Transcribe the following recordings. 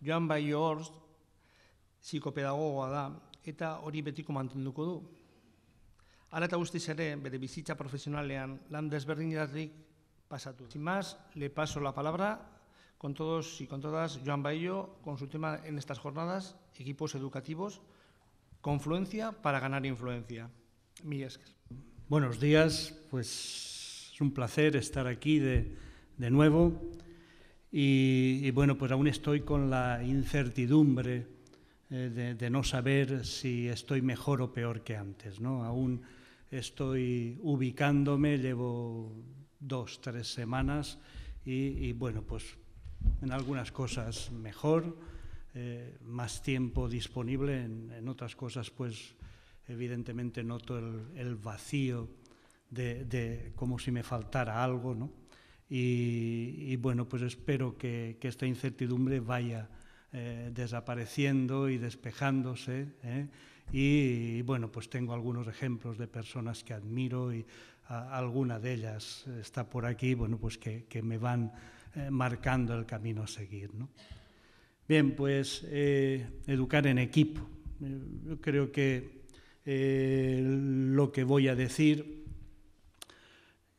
Joan bai psicopedagogo psikopedagogoa da, eta hori betiko mantenduko du. Hala eta guztiz ere, bere bizitza profesionalean lan Sin más, le paso la palabra con todos y con todas, Joan Baillo, con su tema en estas jornadas, equipos educativos, confluencia para ganar influencia. Buenos días, pues es un placer estar aquí de, de nuevo. Y, bueno, pues aún estoy con la incertidumbre eh, de, no saber si estoy mejor o peor que antes, ¿no? Aún estoy ubicándome, llevo dos, tres semanas y, bueno, pues en algunas cosas mejor, eh, más tiempo disponible, en, otras cosas pues evidentemente noto el, vacío de, de, como si me faltara algo, ¿no? Y, bueno, pues espero que, esta incertidumbre vaya eh, desapareciendo y despejándose. ¿eh? Y, bueno, pues tengo algunos ejemplos de personas que admiro y alguna de ellas está por aquí, bueno, pues que, me van eh, marcando el camino a seguir. Bien, pues educar en equipo. Yo creo que lo que voy a decir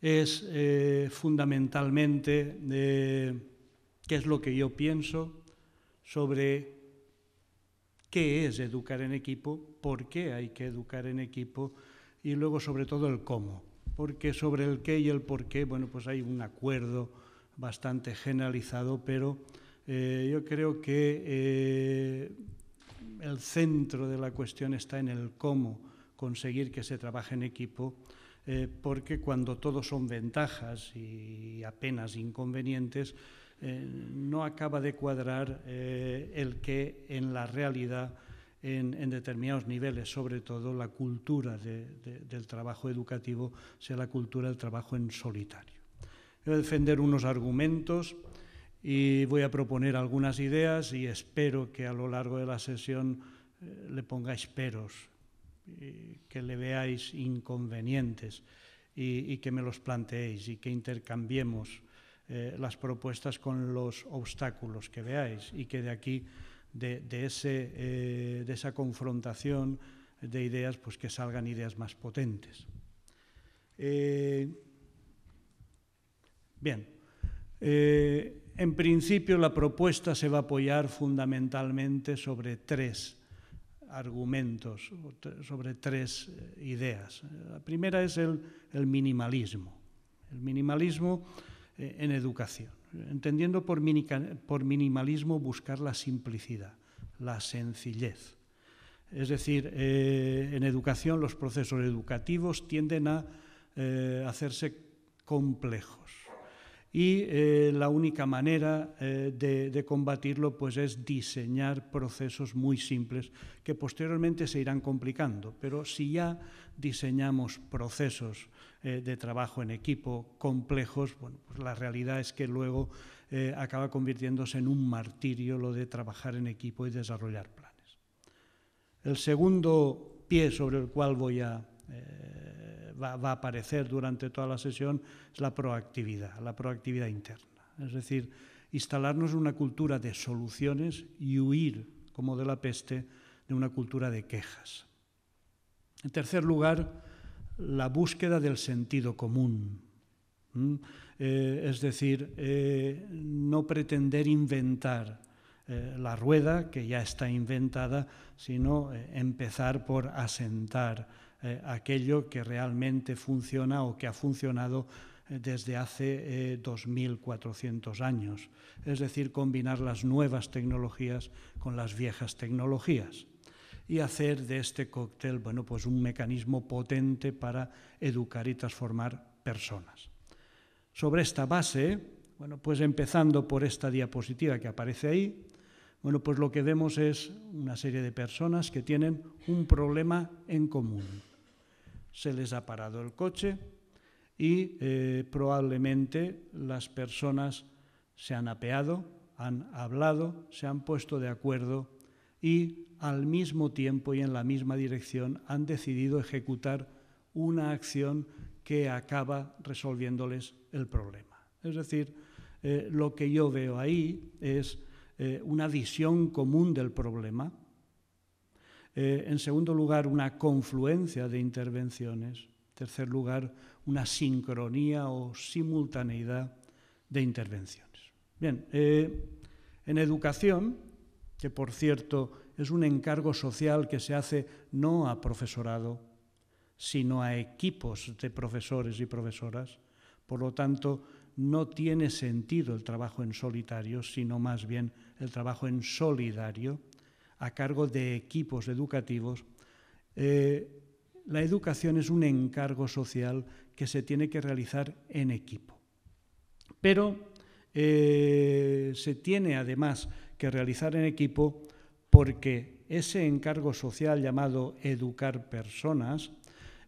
es eh, fundamentalmente qué es lo que yo pienso sobre qué es educar en equipo, por qué hay que educar en equipo y luego sobre todo el cómo. Porque sobre el qué y el por qué, bueno, pues hay un acuerdo bastante generalizado, pero eh, yo creo que eh, el centro de la cuestión está en el cómo conseguir que se trabaje en equipo eh, porque cuando todo son ventajas y apenas inconvenientes, eh, no acaba de cuadrar eh, el que en la realidad, en, determinados niveles, sobre todo la cultura del trabajo educativo, sea la cultura del trabajo en solitario. Voy a defender unos argumentos y voy a proponer algunas ideas y espero que a lo largo de la sesión le pongáis peros eh, que le veáis inconvenientes y, que me los planteéis y que intercambiemos eh, las propuestas con los obstáculos que veáis y que de aquí, de, de eh, esa confrontación de ideas, pues que salgan ideas más potentes. bien, en principio la propuesta se va a apoyar fundamentalmente sobre tres argumentos, sobre tres eh, ideas. La primera es el, minimalismo, el minimalismo eh, en educación, entendiendo por, minimalismo buscar la simplicidad, la sencillez. Es decir, eh, en educación los procesos educativos tienden a hacerse complejos y eh, la única manera eh, de, combatirlo pues es diseñar procesos muy simples que posteriormente se irán complicando. Pero si ya diseñamos procesos eh, de trabajo en equipo complejos, bueno, pues la realidad es que luego acaba convirtiéndose en un martirio lo de trabajar en equipo y desarrollar planes. El segundo pie sobre el cual voy a va, a aparecer durante toda la sesión es la proactividad, la proactividad interna. Es decir, instalarnos una cultura de soluciones y huir, como de la peste, de una cultura de quejas. En tercer lugar, la búsqueda del sentido común. Eh, es decir, eh, no pretender inventar eh, la rueda, que ya está inventada, sino empezar por asentar eh, aquello que realmente funciona o que ha funcionado eh, desde hace 2.400 eh, años, es decir, combinar las nuevas tecnologías con las viejas tecnologías y hacer de este cóctel bueno, pues un mecanismo potente para educar y transformar personas. Sobre esta base, bueno, pues empezando por esta diapositiva que aparece ahí, bueno, pues lo que vemos es una serie de personas que tienen un problema en común se les ha parado el coche y eh, probablemente las personas se han apeado, han hablado, se han puesto de acuerdo y al mismo tiempo y en la misma dirección han decidido ejecutar una acción que acaba resolviéndoles el problema. Es decir, eh, lo que yo veo ahí es eh, una visión común del problema, eh, en segundo lugar, una confluencia de intervenciones. En tercer lugar, una sincronía o simultaneidad de intervenciones. Bien, eh, en educación, que por cierto es un encargo social que se hace no a profesorado, sino a equipos de profesores y profesoras, por lo tanto, no tiene sentido el trabajo en solitario, sino más bien el trabajo en solidario a cargo de equipos educativos, eh, la educación es un encargo social que se tiene que realizar en equipo. Pero eh, se tiene además que realizar en equipo porque ese encargo social llamado educar personas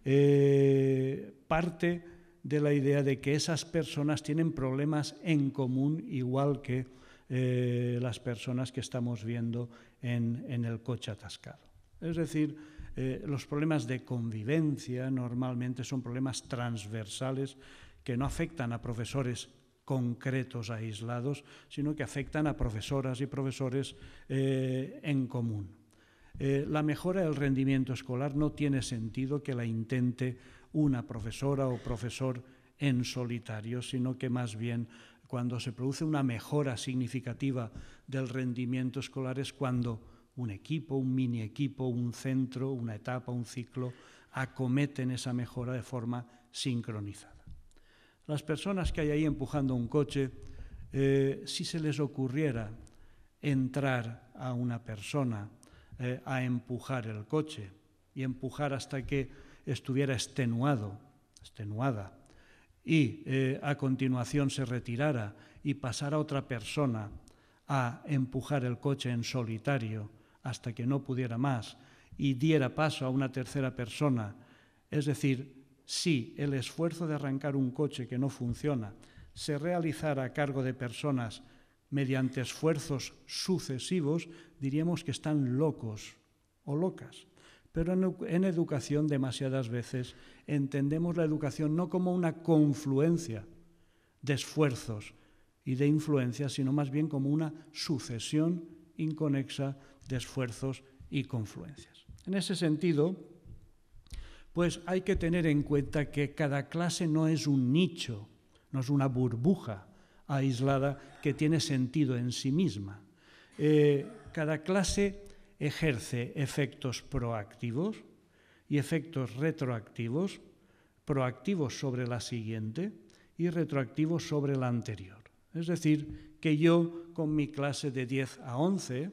eh, parte de la idea de que esas personas tienen problemas en común igual que las personas que estamos viendo en, el coche atascado. Es decir, eh, los problemas de convivencia normalmente son problemas transversales que no afectan a profesores concretos aislados, sino que afectan a profesoras y profesores eh, en común. Eh, la mejora del rendimiento escolar no tiene sentido que la intente una profesora o profesor en solitario, sino que más bien cuando se produce una mejora significativa del rendimiento escolar es cuando un equipo, un mini equipo, un centro, una etapa, un ciclo, acometen esa mejora de forma sincronizada. Las personas que hay ahí empujando un coche, eh, si se les ocurriera entrar a una persona eh, a empujar el coche y empujar hasta que estuviera extenuado, extenuada, y eh, a continuación se retirara y pasara otra persona a empujar el coche en solitario hasta que no pudiera más y diera paso a una tercera persona. Es decir, si el esfuerzo de arrancar un coche que no funciona se realizara a cargo de personas mediante esfuerzos sucesivos, diríamos que están locos o locas. Pero en, educación demasiadas veces entendemos la educación no como una confluencia de esfuerzos y de influencias, sino más bien como una sucesión inconexa de esfuerzos y confluencias. En ese sentido, pues hay que tener en cuenta que cada clase no es un nicho, no es una burbuja aislada que tiene sentido en sí misma. Eh, cada clase ejerce efectos proactivos y efectos retroactivos, proactivos sobre la siguiente y retroactivos sobre la anterior. Es decir, que yo con mi clase de 10 a 11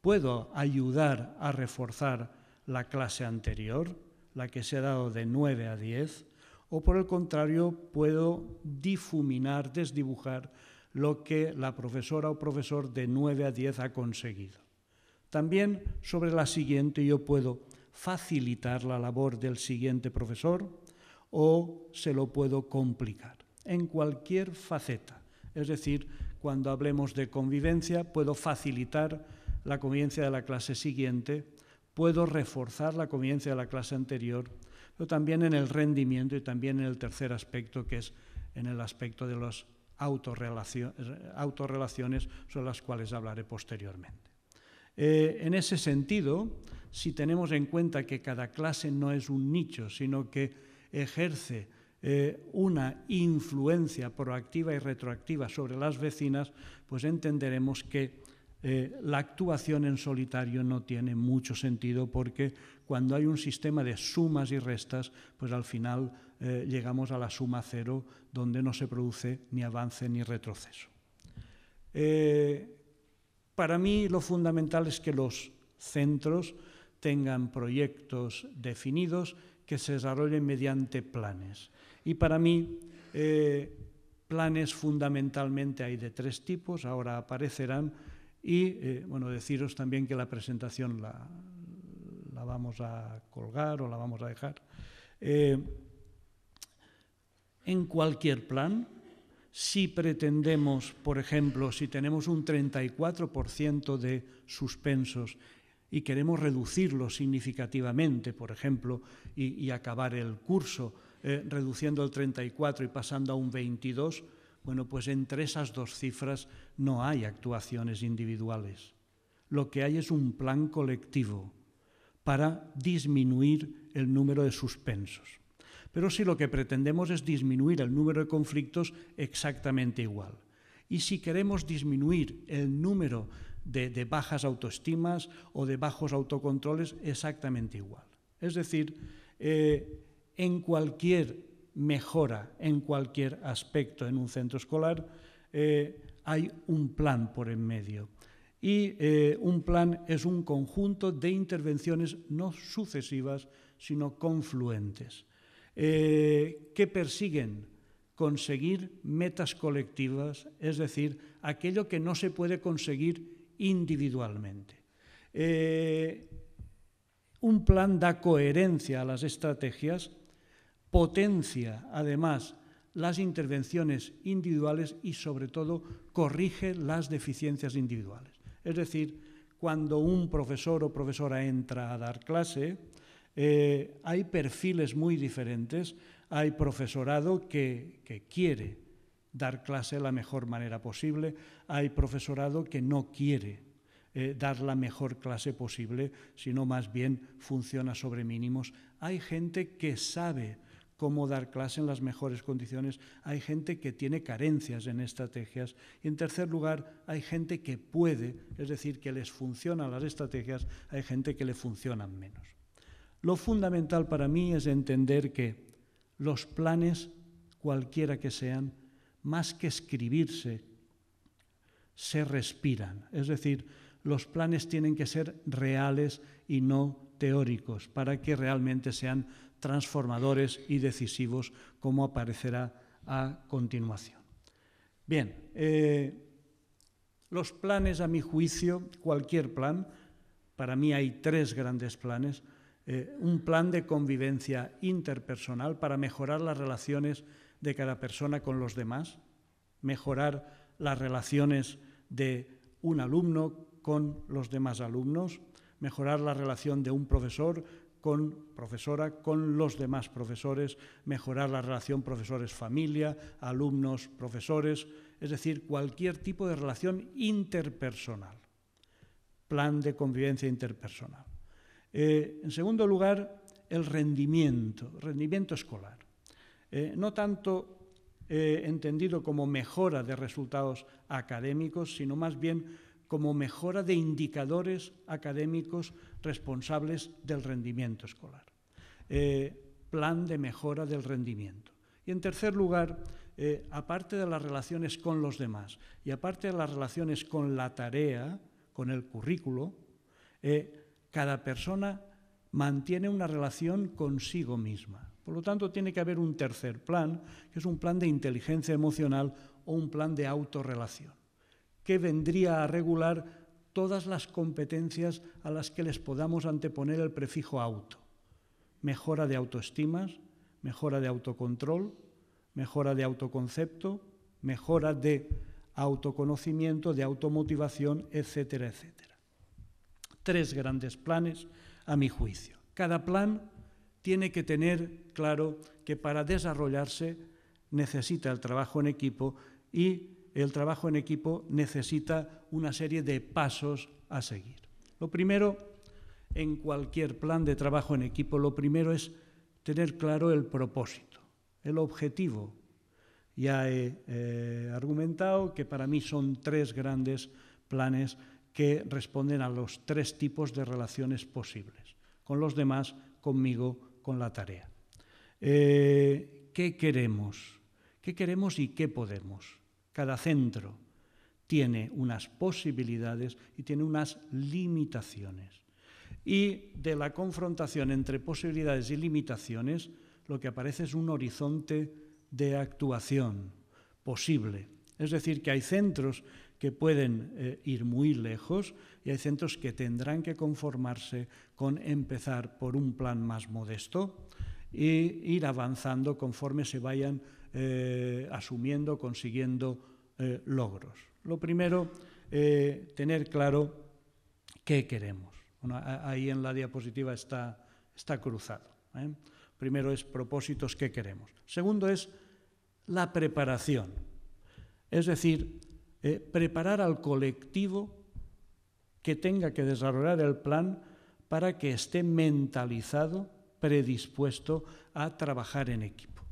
puedo ayudar a reforzar la clase anterior, la que se ha dado de 9 a 10, o por el contrario puedo difuminar, desdibujar lo que la profesora o profesor de 9 a 10 ha conseguido. También sobre la siguiente yo puedo facilitar la labor del siguiente profesor o se lo puedo complicar en cualquier faceta. Es decir, cuando hablemos de convivencia, puedo facilitar la convivencia de la clase siguiente, puedo reforzar la convivencia de la clase anterior, pero también en el rendimiento y también en el tercer aspecto, que es en el aspecto de las autorrelaciones sobre las cuales hablaré posteriormente. Eh, en ese sentido, si tenemos en cuenta que cada clase no es un nicho, sino que ejerce eh, una influencia proactiva y retroactiva sobre las vecinas, pues entenderemos que eh, la actuación en solitario no tiene mucho sentido porque cuando hay un sistema de sumas y restas, pues al final llegamos a la suma cero donde no se produce ni avance ni retroceso. Para mí lo fundamental es que los centros tengan proyectos definidos que se desarrollen mediante planes. Y para mí eh, planes fundamentalmente hay de tres tipos, ahora aparecerán. Y eh, bueno, deciros también que la presentación la, vamos a colgar o la vamos a dejar. Eh, en cualquier plan, si pretendemos, por ejemplo, si tenemos un 34% de suspensos y queremos reducirlo significativamente, por ejemplo, y, acabar el curso eh, reduciendo el 34 y pasando a un 22, bueno, pues entre esas dos cifras no hay actuaciones individuales. Lo que hay es un plan colectivo para disminuir el número de suspensos. Pero si lo que pretendemos es disminuir el número de conflictos, exactamente igual. Y si queremos disminuir el número de, bajas autoestimas o de bajos autocontroles, exactamente igual. Es decir, eh, en cualquier mejora, en cualquier aspecto en un centro escolar, eh, hay un plan por en medio. Y eh, un plan es un conjunto de intervenciones no sucesivas, sino confluentes. Eh, que persiguen conseguir metas colectivas, es decir, aquello que no se puede conseguir individualmente. Eh, un plan da coherencia a las estrategias, potencia además las intervenciones individuales y sobre todo corrige las deficiencias individuales. Es decir, cuando un profesor o profesora entra a dar clase, eh, hay perfiles muy diferentes, hay profesorado que, quiere dar clase la mejor manera posible, hay profesorado que no quiere eh, dar la mejor clase posible, sino más bien funciona sobre mínimos. Hay gente que sabe cómo dar clase en las mejores condiciones, hay gente que tiene carencias en estrategias y en tercer lugar hay gente que puede, es decir, que les funcionan las estrategias, hay gente que le funcionan menos. Lo fundamental para mí es entender que los planes, cualquiera que sean, más que escribirse, se respiran. Es decir, los planes tienen que ser reales y no teóricos para que realmente sean transformadores y decisivos, como aparecerá a continuación. Bien, eh, los planes, a mi juicio, cualquier plan, para mí hay tres grandes planes, eh, un plan de convivencia interpersonal para mejorar las relaciones de cada persona con los demás, mejorar las relaciones de un alumno con los demás alumnos, mejorar la relación de un profesor con profesora, con los demás profesores, mejorar la relación profesores-familia, alumnos, profesores, es decir, cualquier tipo de relación interpersonal, plan de convivencia interpersonal. Eh, en segundo lugar, el rendimiento, rendimiento escolar. Eh, no tanto eh, entendido como mejora de resultados académicos, sino más bien como mejora de indicadores académicos responsables del rendimiento escolar. plan de mejora del rendimiento. Y en tercer lugar, aparte de las relaciones con los demás y aparte de las relaciones con la tarea, con el currículo, cada persona mantiene una relación consigo misma. Por lo tanto, tiene que haber un tercer plan, que es un plan de inteligencia emocional o un plan de autorrelación, que vendría a regular todas las competencias a las que les podamos anteponer el prefijo auto. Mejora de autoestimas, mejora de autocontrol, mejora de autoconcepto, mejora de autoconocimiento, de automotivación, etcétera, etcétera. Tres grandes planes, a mi juicio. Cada plan tiene que tener claro que para desarrollarse necesita el trabajo en equipo y el trabajo en equipo necesita una serie de pasos a seguir. Lo primero, en cualquier plan de trabajo en equipo, lo primero es tener claro el propósito, el objetivo. Ya he eh, argumentado que para mí son tres grandes planes que responden a los tres tipos de relaciones posibles, con los demás, conmigo, con la tarea. Eh, ¿Qué queremos? ¿Qué queremos y qué podemos? Cada centro tiene unas posibilidades y tiene unas limitaciones. Y de la confrontación entre posibilidades y limitaciones, lo que aparece es un horizonte de actuación posible. Es decir, que hay centros que pueden eh, ir muy lejos y hay centros que tendrán que conformarse con empezar por un plan más modesto e ir avanzando conforme se vayan eh, asumiendo, consiguiendo eh, logros. Lo primero, tener claro qué queremos. ahí en la diapositiva está, está cruzado. Primero es propósitos que queremos. Segundo es la preparación. Es decir, eh, preparar al colectivo que tenga que desarrollar el plan para que esté mentalizado, predispuesto a trabajar en equipo.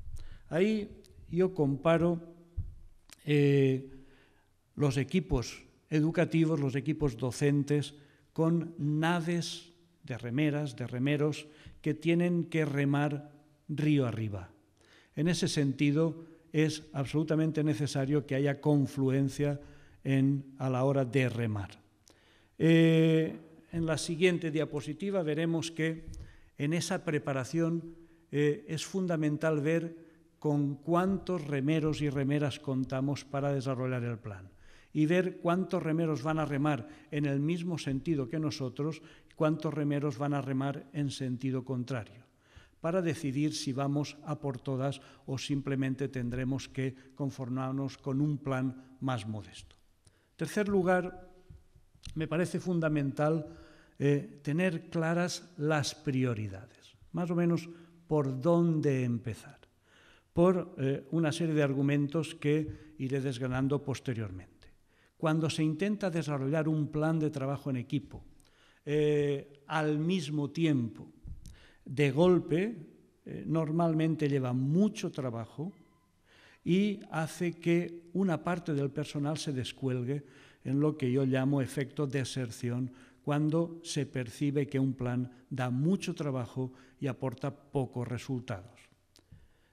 Ahí yo comparo eh, los equipos educativos, los equipos docentes, con naves de remeras, de remeros, que tienen que remar río arriba. En ese sentido, es absolutamente necesario que haya confluencia en, a la hora de remar. Eh, en la siguiente diapositiva veremos que en esa preparación eh, es fundamental ver con cuántos remeros y remeras contamos para desarrollar el plan y ver cuántos remeros van a remar en el mismo sentido que nosotros, cuántos remeros van a remar en sentido contrario para decidir si vamos a por todas o simplemente tendremos que conformarnos con un plan más modesto. tercer lugar, me parece fundamental eh, tener claras las prioridades, más o menos por dónde empezar, por eh, una serie de argumentos que iré desgranando posteriormente. Cuando se intenta desarrollar un plan de trabajo en equipo, eh, al mismo tiempo, de golpe eh, normalmente lleva mucho trabajo y hace que una parte del personal se descuelgue en lo que yo llamo efecto deserción, cuando se percibe que un plan da mucho trabajo y aporta pocos resultados.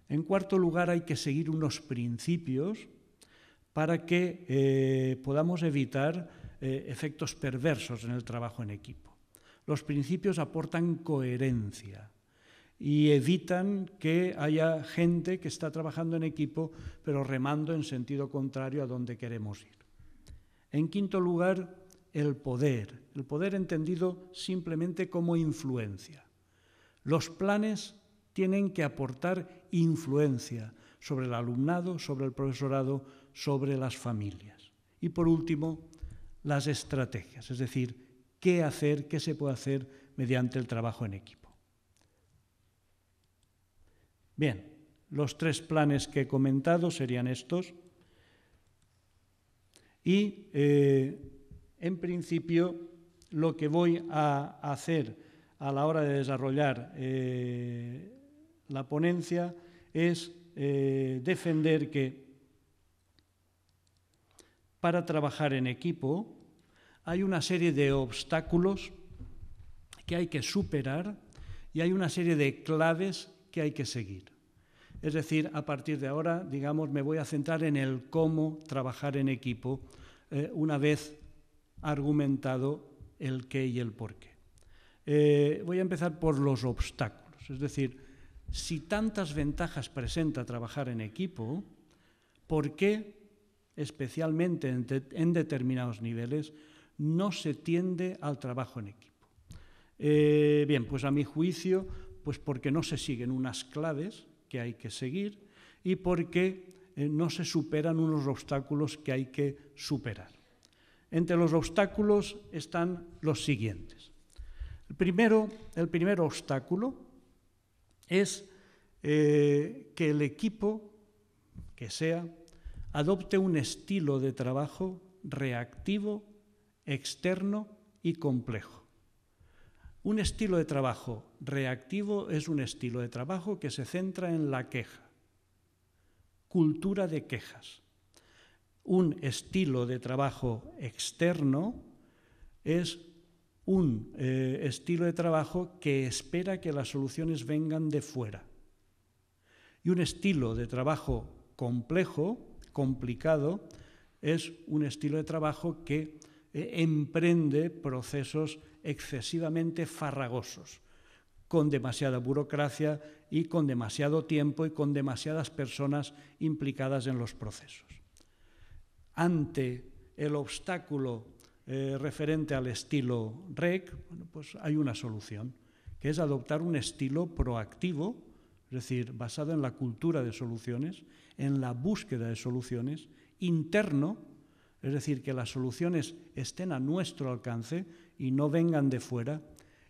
En cuarto lugar, hay que seguir unos principios para que eh, podamos evitar eh, efectos perversos en el trabajo en equipo los principios aportan coherencia y evitan que haya gente que está trabajando en equipo pero remando en sentido contrario a donde queremos ir. En quinto lugar, el poder, el poder entendido simplemente como influencia. Los planes tienen que aportar influencia sobre el alumnado, sobre el profesorado, sobre las familias. Y por último, las estrategias, es decir, qué hacer, qué se puede hacer mediante el trabajo en equipo. Bien, los tres planes que he comentado serían estos. Y, eh, en principio, lo que voy a hacer a la hora de desarrollar eh, la ponencia es eh, defender que para trabajar en equipo hay una serie de obstáculos que hay que superar y hay una serie de claves que hay que seguir. Es decir, a partir de ahora, digamos, me voy a centrar en el cómo trabajar en equipo eh, una vez argumentado el qué y el por qué. Eh, voy a empezar por los obstáculos. Es decir, si tantas ventajas presenta trabajar en equipo, ¿por qué, especialmente en determinados niveles, no se tiende al trabajo en equipo. Eh, bien, pues a mi juicio, pues porque no se siguen unas claves que hay que seguir y porque eh, no se superan unos obstáculos que hay que superar. Entre los obstáculos están los siguientes. El, primer obstáculo es eh, que el equipo que sea adopte un estilo de trabajo reactivo externo y complejo. Un estilo de trabajo reactivo es un estilo de trabajo que se centra en la queja, cultura de quejas. Un estilo de trabajo externo es un eh, estilo de trabajo que espera que las soluciones vengan de fuera. Y un estilo de trabajo complejo, complicado, es un estilo de trabajo que eh, emprende procesos excesivamente farragosos, con demasiada burocracia y con demasiado tiempo y con demasiadas personas implicadas en los procesos. Ante el obstáculo eh, referente al estilo REC, bueno, pues hay una solución, que es adoptar un estilo proactivo, es decir, basado en la cultura de soluciones, en la búsqueda de soluciones, interno es decir, que las soluciones estén a nuestro alcance y no vengan de fuera.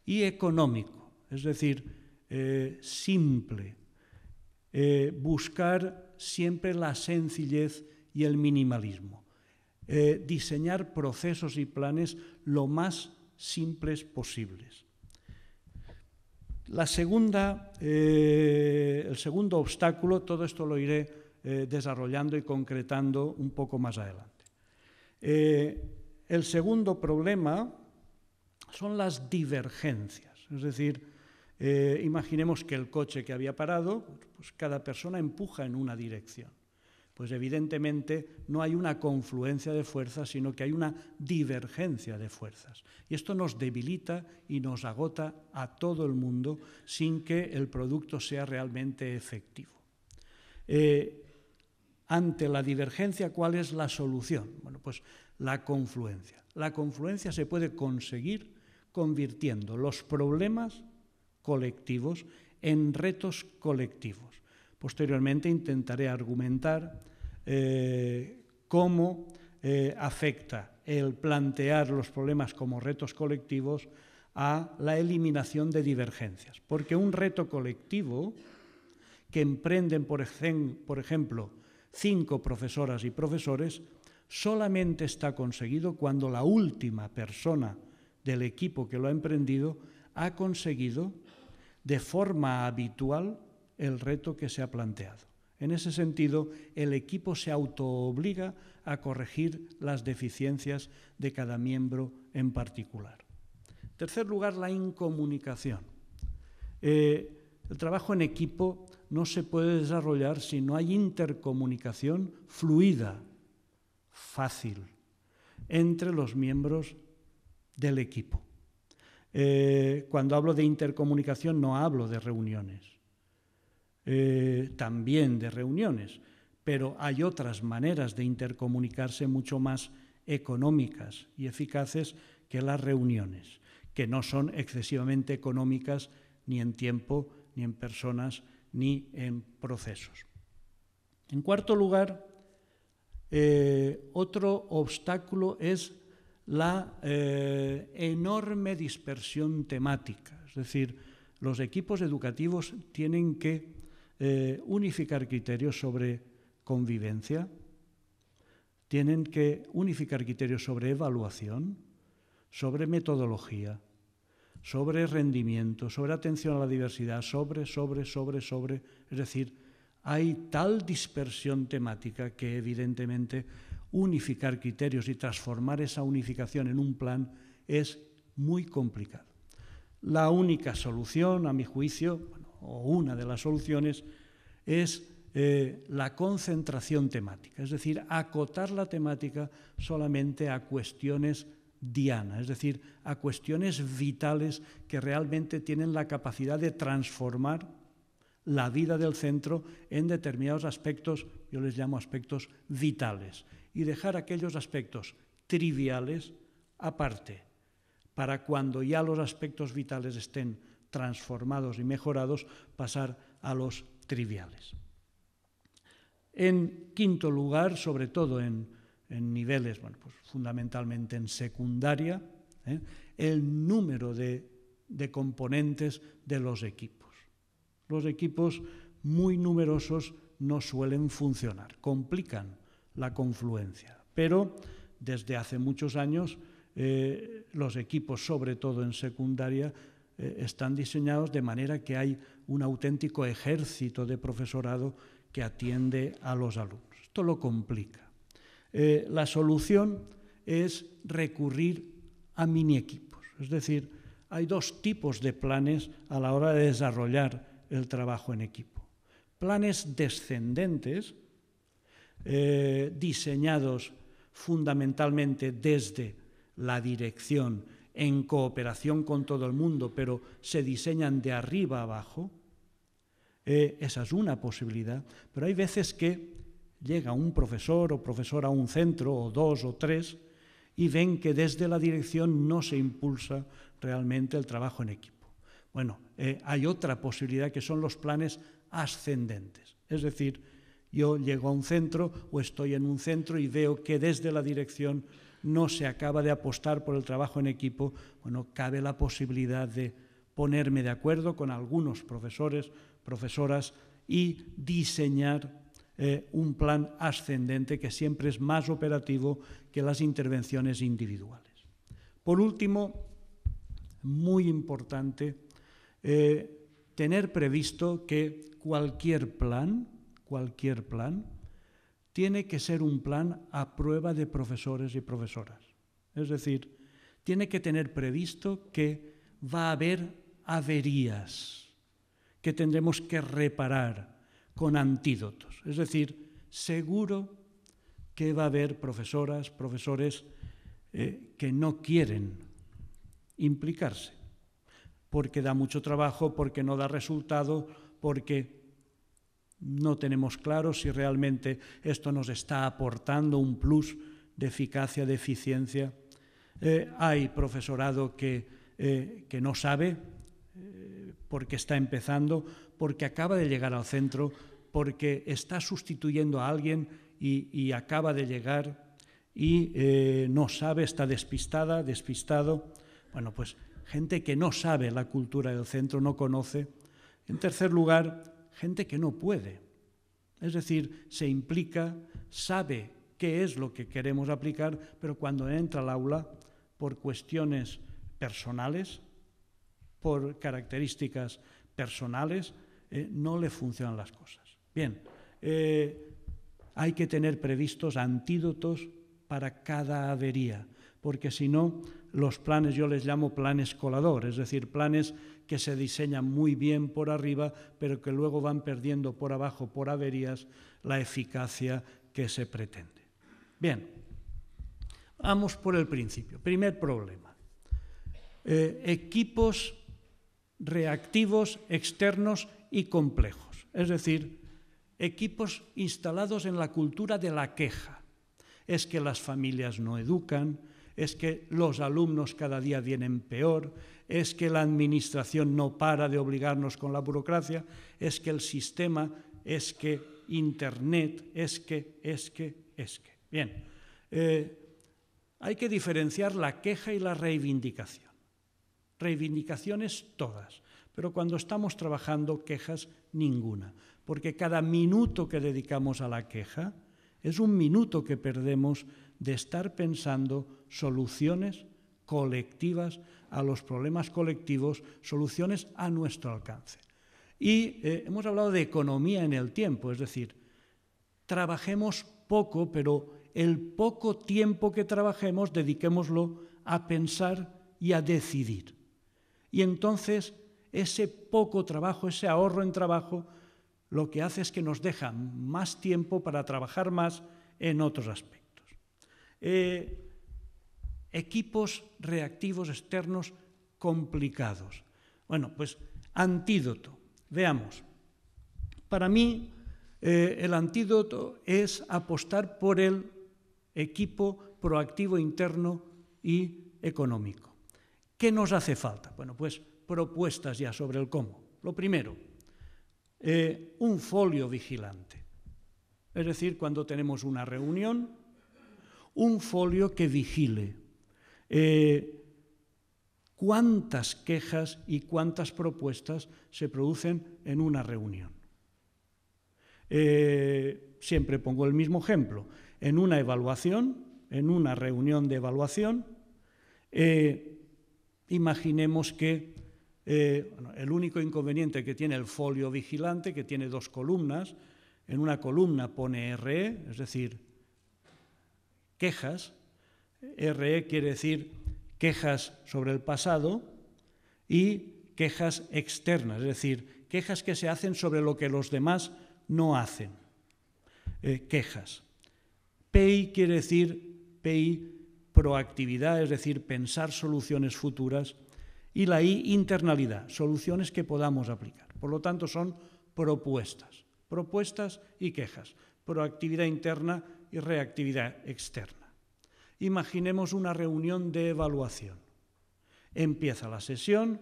Y económico, es decir, eh, simple. Eh, buscar siempre la sencillez y el minimalismo. Eh, diseñar procesos y planes lo más simples posibles. La segunda, el segundo obstáculo, todo esto lo iré desarrollando y concretando un poco más adelante. Eh, el segundo problema son las divergencias, es decir, eh, imaginemos que el coche que había parado, pues cada persona empuja en una dirección. Pues evidentemente no hay una confluencia de fuerzas, sino que hay una divergencia de fuerzas. Y esto nos debilita y nos agota a todo el mundo sin que el producto sea realmente efectivo. Eh, ante la divergencia, ¿cuál es la solución? Bueno, pues la confluencia. La confluencia se puede conseguir convirtiendo los problemas colectivos en retos colectivos. Posteriormente intentaré argumentar eh, cómo eh, afecta el plantear los problemas como retos colectivos a la eliminación de divergencias. Porque un reto colectivo que emprenden, por, ejemplo, cinco profesoras y profesores, solamente está conseguido cuando la última persona del equipo que lo ha emprendido ha conseguido de forma habitual el reto que se ha planteado. En ese sentido, el equipo se autoobliga a corregir las deficiencias de cada miembro en particular. En tercer lugar, la incomunicación. Eh, el trabajo en equipo no se puede desarrollar si no hay intercomunicación fluida, fácil, entre los miembros del equipo. Eh, cuando hablo de intercomunicación no hablo de reuniones, eh, también de reuniones, pero hay otras maneras de intercomunicarse mucho más económicas y eficaces que las reuniones, que no son excesivamente económicas ni en tiempo ni en personas ni en procesos. En cuarto lugar, eh, otro obstáculo es la eh, enorme dispersión temática. Es decir, los equipos educativos tienen que eh, unificar criterios sobre convivencia, tienen que unificar criterios sobre evaluación, sobre metodología, sobre rendimiento, sobre atención a la diversidad, sobre, sobre, sobre, sobre. Es decir, hay tal dispersión temática que evidentemente unificar criterios y transformar esa unificación en un plan es muy complicado. La única solución, a mi juicio, o una de las soluciones, es eh, la concentración temática, es decir, acotar la temática solamente a cuestiones diana, es decir, a cuestiones vitales que realmente tienen la capacidad de transformar la vida del centro en determinados aspectos, yo les llamo aspectos vitales, y dejar aquellos aspectos triviales aparte, para cuando ya los aspectos vitales estén transformados y mejorados, pasar a los triviales. En quinto lugar, sobre todo en en niveles, bueno, pues fundamentalmente en secundaria, ¿eh? el número de, componentes de los equipos. Los equipos muy numerosos no suelen funcionar, complican la confluencia. Pero desde hace muchos años eh, los equipos, sobre todo en secundaria, eh, están diseñados de manera que hay un auténtico ejército de profesorado que atiende a los alumnos. Esto lo complica. Eh, la solución es recurrir a mini equipos. Es decir, hay dos tipos de planes a la hora de desarrollar el trabajo en equipo. Planes descendentes, eh, diseñados fundamentalmente desde la dirección en cooperación con todo el mundo, pero se diseñan de arriba abajo. Eh, esa es una posibilidad, pero hay veces que Llega un profesor o profesora a un centro, o dos o tres, y ven que desde la dirección no se impulsa realmente el trabajo en equipo. Bueno, eh, hay otra posibilidad que son los planes ascendentes. Es decir, yo llego a un centro o estoy en un centro y veo que desde la dirección no se acaba de apostar por el trabajo en equipo, bueno, cabe la posibilidad de ponerme de acuerdo con algunos profesores, profesoras y diseñar eh, un plan ascendente que siempre es más operativo que las intervenciones individuales. Por último, muy importante, eh, tener previsto que cualquier plan, cualquier plan, tiene que ser un plan a prueba de profesores y profesoras. Es decir, tiene que tener previsto que va a haber averías, que tendremos que reparar, con antídotos. Es decir, seguro que va a haber profesoras, profesores eh, que no quieren implicarse, porque da mucho trabajo, porque no da resultado, porque no tenemos claro si realmente esto nos está aportando un plus de eficacia, de eficiencia. Eh, hay profesorado que, eh, no sabe porque está empezando, porque acaba de llegar al centro, porque está sustituyendo a alguien y, acaba de llegar y eh, no sabe, está despistada, despistado. Bueno, pues gente que no sabe la cultura del centro, no conoce. En tercer lugar, gente que no puede. Es decir, se implica, sabe qué es lo que queremos aplicar, pero cuando entra al aula, por cuestiones personales, por características personales, eh, no le funcionan las cosas. Bien, eh, hay que tener previstos antídotos para cada avería, porque si no, los planes yo les llamo planes colador, es decir, planes que se diseñan muy bien por arriba, pero que luego van perdiendo por abajo, por averías, la eficacia que se pretende. Bien, vamos por el principio. Primer problema. Eh, equipos reactivos externos y complejos, es decir, equipos instalados en la cultura de la queja. Es que las familias no educan, es que los alumnos cada día vienen peor, es que la administración no para de obligarnos con la burocracia, es que el sistema, es que Internet, es que, es que, es que. Bien, eh, hay que diferenciar la queja y la reivindicación. Reivindicaciones todas. Pero cuando estamos trabajando, quejas ninguna, porque cada minuto que dedicamos a la queja es un minuto que perdemos de estar pensando soluciones colectivas a los problemas colectivos, soluciones a nuestro alcance. Y eh, hemos hablado de economía en el tiempo, es decir, trabajemos poco, pero el poco tiempo que trabajemos dediquémoslo a pensar y a decidir. Y entonces ese poco trabajo, ese ahorro en trabajo, lo que hace es que nos deja más tiempo para trabajar más en otros aspectos. Eh, equipos reactivos externos complicados. Bueno, pues antídoto. Veamos. Para mí, eh, el antídoto es apostar por el equipo proactivo interno y económico. ¿Qué nos hace falta? Bueno, pues propuestas ya sobre el cómo. Lo primero, eh, un folio vigilante. Es decir, cuando tenemos una reunión, un folio que vigile eh, cuántas quejas y cuántas propuestas se producen en una reunión. Eh, siempre pongo el mismo ejemplo. En una evaluación, en una reunión de evaluación, imaginemos que eh, el único inconveniente que tiene el folio vigilante, que tiene dos columnas, en una columna pone RE, es decir, quejas, RE quiere decir quejas sobre el pasado y quejas externas, es decir, quejas que se hacen sobre lo que los demás no hacen, eh, quejas. PI quiere decir PI proactividad, es decir, pensar soluciones futuras y la I, internalidad, soluciones que podamos aplicar. Por lo tanto, son propuestas, propuestas y quejas, proactividad interna y reactividad externa. Imaginemos una reunión de evaluación. Empieza la sesión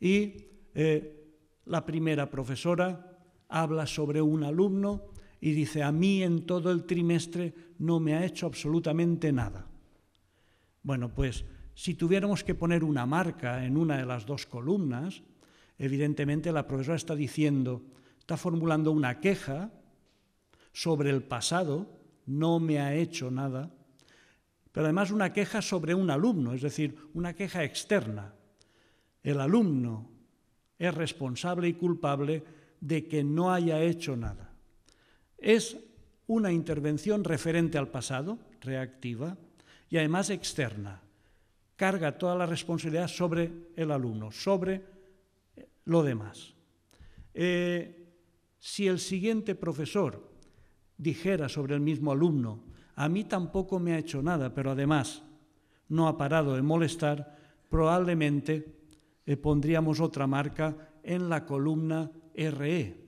y eh, la primera profesora habla sobre un alumno y dice, a mí en todo el trimestre no me ha hecho absolutamente nada. Bueno, pues si tuviéramos que poner una marca en una de las dos columnas, evidentemente la profesora está diciendo, está formulando una queja sobre el pasado, no me ha hecho nada, pero además una queja sobre un alumno, es decir, una queja externa. El alumno es responsable y culpable de que no haya hecho nada. Es una intervención referente al pasado, reactiva, y además externa carga toda la responsabilidad sobre el alumno, sobre eh, lo demás. Eh, si el siguiente profesor dijera sobre el mismo alumno, a mí tampoco me ha hecho nada, pero además no ha parado de molestar, probablemente eh, pondríamos otra marca en la columna RE.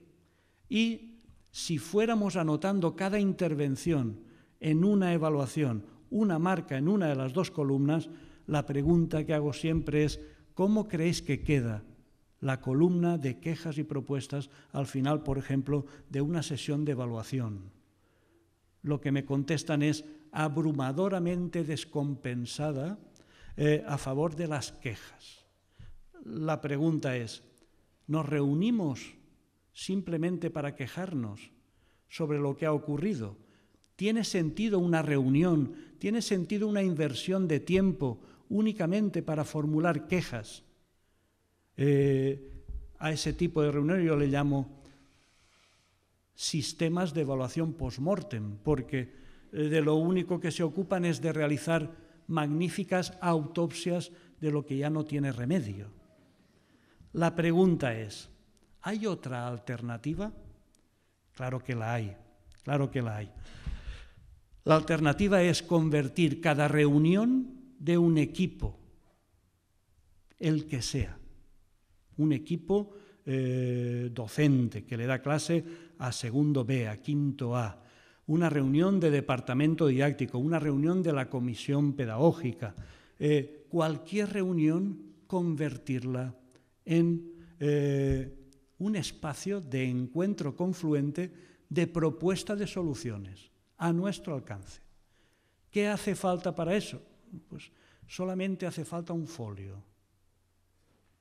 Y si fuéramos anotando cada intervención en una evaluación, una marca en una de las dos columnas, la pregunta que hago siempre es, ¿cómo creéis que queda la columna de quejas y propuestas al final, por ejemplo, de una sesión de evaluación? Lo que me contestan es abrumadoramente descompensada eh, a favor de las quejas. La pregunta es, ¿nos reunimos simplemente para quejarnos sobre lo que ha ocurrido? ¿Tiene sentido una reunión? ¿Tiene sentido una inversión de tiempo, únicamente para formular quejas. Eh, a ese tipo de reuniones yo le llamo sistemas de evaluación post-mortem, porque eh, de lo único que se ocupan es de realizar magníficas autopsias de lo que ya no tiene remedio. La pregunta es, ¿hay otra alternativa? Claro que la hay, claro que la hay. La alternativa es convertir cada reunión de un equipo, el que sea, un equipo eh, docente que le da clase a segundo B, a quinto A, una reunión de departamento didáctico, una reunión de la comisión pedagógica, eh, cualquier reunión convertirla en eh, un espacio de encuentro confluente de propuesta de soluciones a nuestro alcance. ¿Qué hace falta para eso? pues solamente hace falta un folio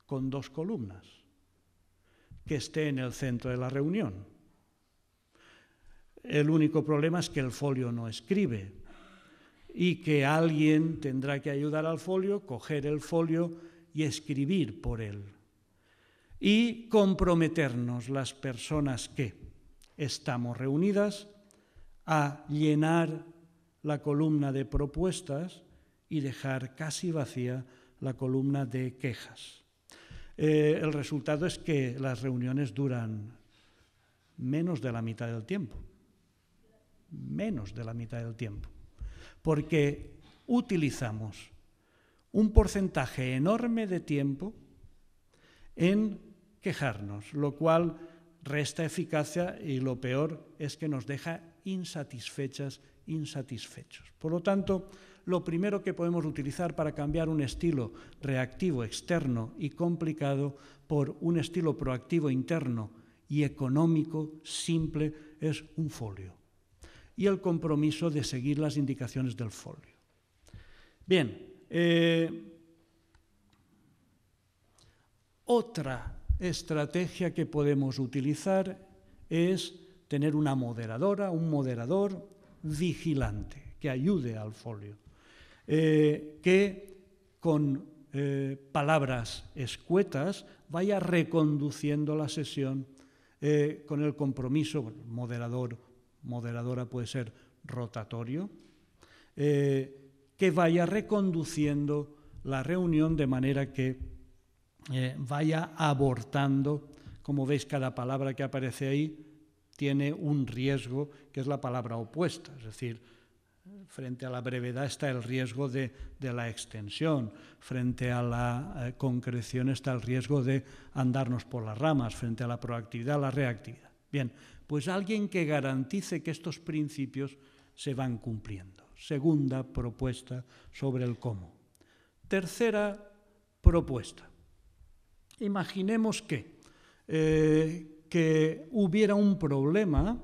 con dos columnas que esté en el centro de la reunión. El único problema es que el folio no escribe y que alguien tendrá que ayudar al folio, coger el folio y escribir por él. Y comprometernos las personas que estamos reunidas a llenar la columna de propuestas y dejar casi vacía la columna de quejas. Eh, el resultado es que las reuniones duran menos de la mitad del tiempo, menos de la mitad del tiempo, porque utilizamos un porcentaje enorme de tiempo en quejarnos, lo cual resta eficacia y lo peor es que nos deja insatisfechas, insatisfechos. Por lo tanto, lo primero que podemos utilizar para cambiar un estilo reactivo externo y complicado por un estilo proactivo interno y económico simple es un folio y el compromiso de seguir las indicaciones del folio. Bien, eh, otra estrategia que podemos utilizar es tener una moderadora, un moderador vigilante que ayude al folio. Eh, que con eh, palabras escuetas vaya reconduciendo la sesión eh, con el compromiso, moderador, moderadora puede ser rotatorio, que vaya reconduciendo la reunión de manera que vaya abortando, como veis cada palabra que aparece ahí tiene un riesgo que es la palabra opuesta, es decir, frente a la brevedad está el riesgo de, la extensión, frente a la eh, concreción está el riesgo de andarnos por las ramas, frente a la proactividad, la reactividad. Bien, pues alguien que garantice que estos principios se van cumpliendo. Segunda propuesta sobre el cómo. Tercera propuesta. Imaginemos que, eh, que hubiera un problema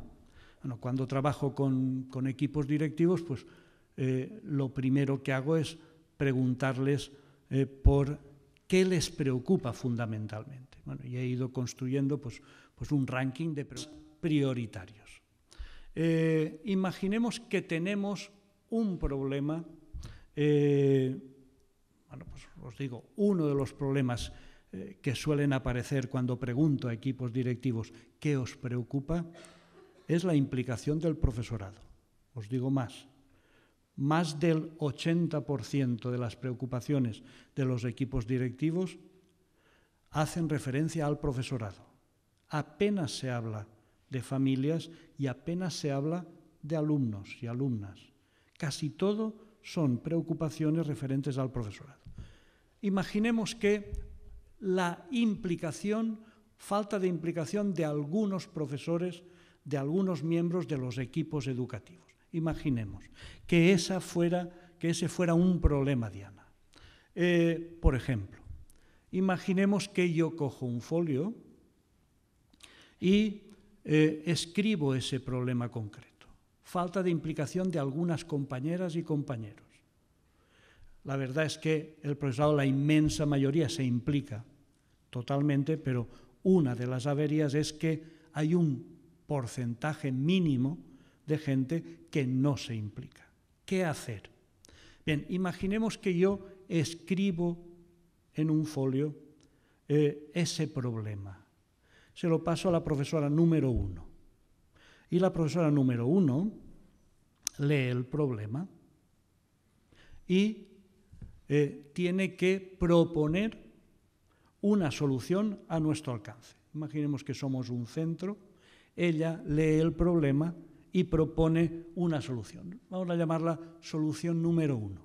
cuando trabajo con, equipos directivos, pues eh, lo primero que hago es preguntarles eh, por qué les preocupa fundamentalmente. y he ido construyendo pues, pues un ranking de prioritarios. Eh, imaginemos que tenemos un problema, bueno, pues os digo, uno de los problemas que suelen aparecer cuando pregunto a equipos directivos qué os preocupa, es la implicación del profesorado. Os digo más. Más del 80% de las preocupaciones de los equipos directivos hacen referencia al profesorado. Apenas se habla de familias y apenas se habla de alumnos y alumnas. Casi todo son preocupaciones referentes al profesorado. Imaginemos que la implicación, falta de implicación de algunos profesores de algunos miembros de los equipos educativos. Imaginemos que, ese fuera un problema, Diana. Eh, por ejemplo, imaginemos que yo cojo un folio y eh, escribo ese problema concreto. Falta de implicación de algunas compañeras y compañeros. La verdad es que el profesorado, la inmensa mayoría, se implica totalmente, pero una de las averías es que hay un porcentaje mínimo de gente que no se implica. ¿Qué hacer? Bien, imaginemos que yo escribo en un folio eh, ese problema. Se lo paso a la profesora número uno. Y la profesora número uno lee el problema y eh, tiene que proponer una solución a nuestro alcance. Imaginemos que somos un centro ella lee el problema y propone una solución. Vamos a llamarla solución número uno.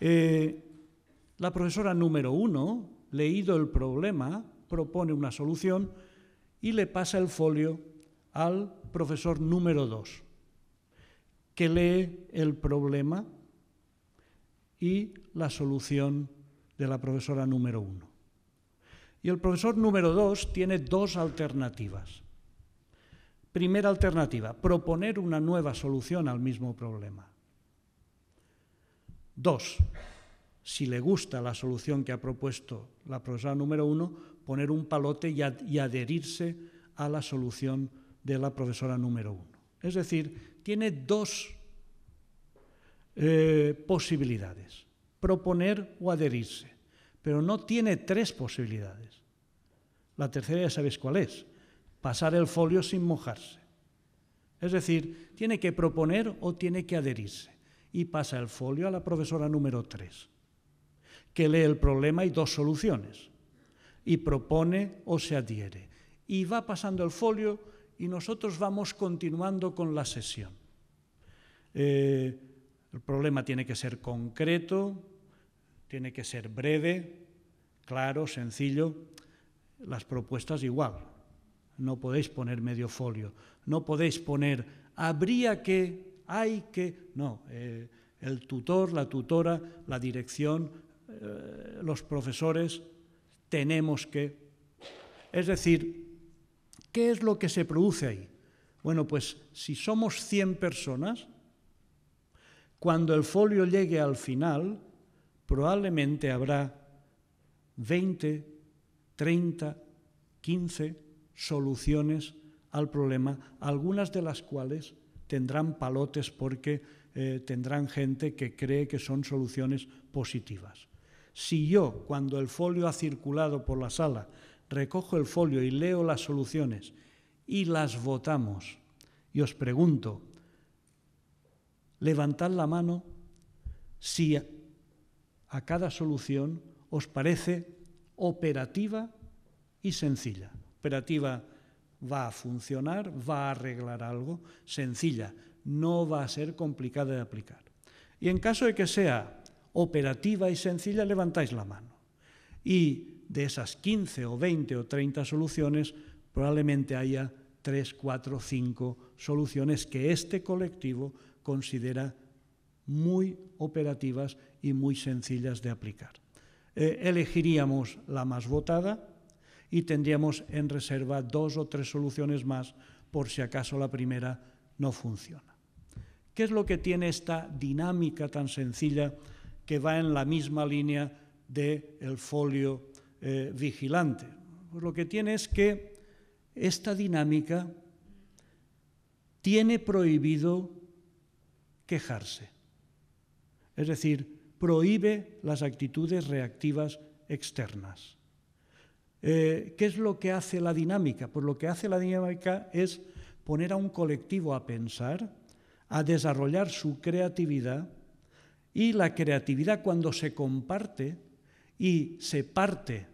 Eh, la profesora número uno, leído el problema, propone una solución y le pasa el folio al profesor número dos, que lee el problema y la solución de la profesora número uno. Y el profesor número dos tiene dos alternativas. Primera alternativa, proponer una nueva solución al mismo problema. Dos, si le gusta la solución que ha propuesto la profesora número uno, poner un palote y, adherirse a la solución de la profesora número uno. Es decir, tiene dos eh, posibilidades, proponer o adherirse, pero no tiene tres posibilidades. La tercera ya sabes cuál es, pasar el folio sin mojarse. Es decir, tiene que proponer o tiene que adherirse. Y pasa el folio a la profesora número 3, que lee el problema y dos soluciones. Y propone o se adhiere. Y va pasando el folio y nosotros vamos continuando con la sesión. Eh, el problema tiene que ser concreto, tiene que ser breve, claro, sencillo. Las propuestas igual, no podéis poner medio folio, no podéis poner habría que, hay que, no, eh, el tutor, la tutora, la dirección, eh, los profesores, tenemos que. Es decir, ¿qué es lo que se produce ahí? Bueno, pues si somos 100 personas, cuando el folio llegue al final, probablemente habrá 20, 30, 15 soluciones al problema, algunas de las cuales tendrán palotes porque eh, tendrán gente que cree que son soluciones positivas. Si yo, cuando el folio ha circulado por la sala, recojo el folio y leo las soluciones y las votamos, y os pregunto, levantad la mano si a cada solución os parece operativa y sencilla operativa va a funcionar, va a arreglar algo, sencilla, no va a ser complicada de aplicar. Y en caso de que sea operativa y sencilla, levantáis la mano. Y de esas 15 o 20 o 30 soluciones, probablemente haya 3, 4, 5 soluciones que este colectivo considera muy operativas y muy sencillas de aplicar. Eh, elegiríamos la más votada, y tendríamos en reserva dos o tres soluciones más por si acaso la primera no funciona. ¿Qué es lo que tiene esta dinámica tan sencilla que va en la misma línea del el folio eh, vigilante? Pues lo que tiene es que esta dinámica tiene prohibido quejarse. Es decir, prohíbe las actitudes reactivas externas. Eh, ¿Qué es lo que hace la dinámica? Pues lo que hace la dinámica es poner a un colectivo a pensar, a desarrollar su creatividad y la creatividad cuando se comparte y se parte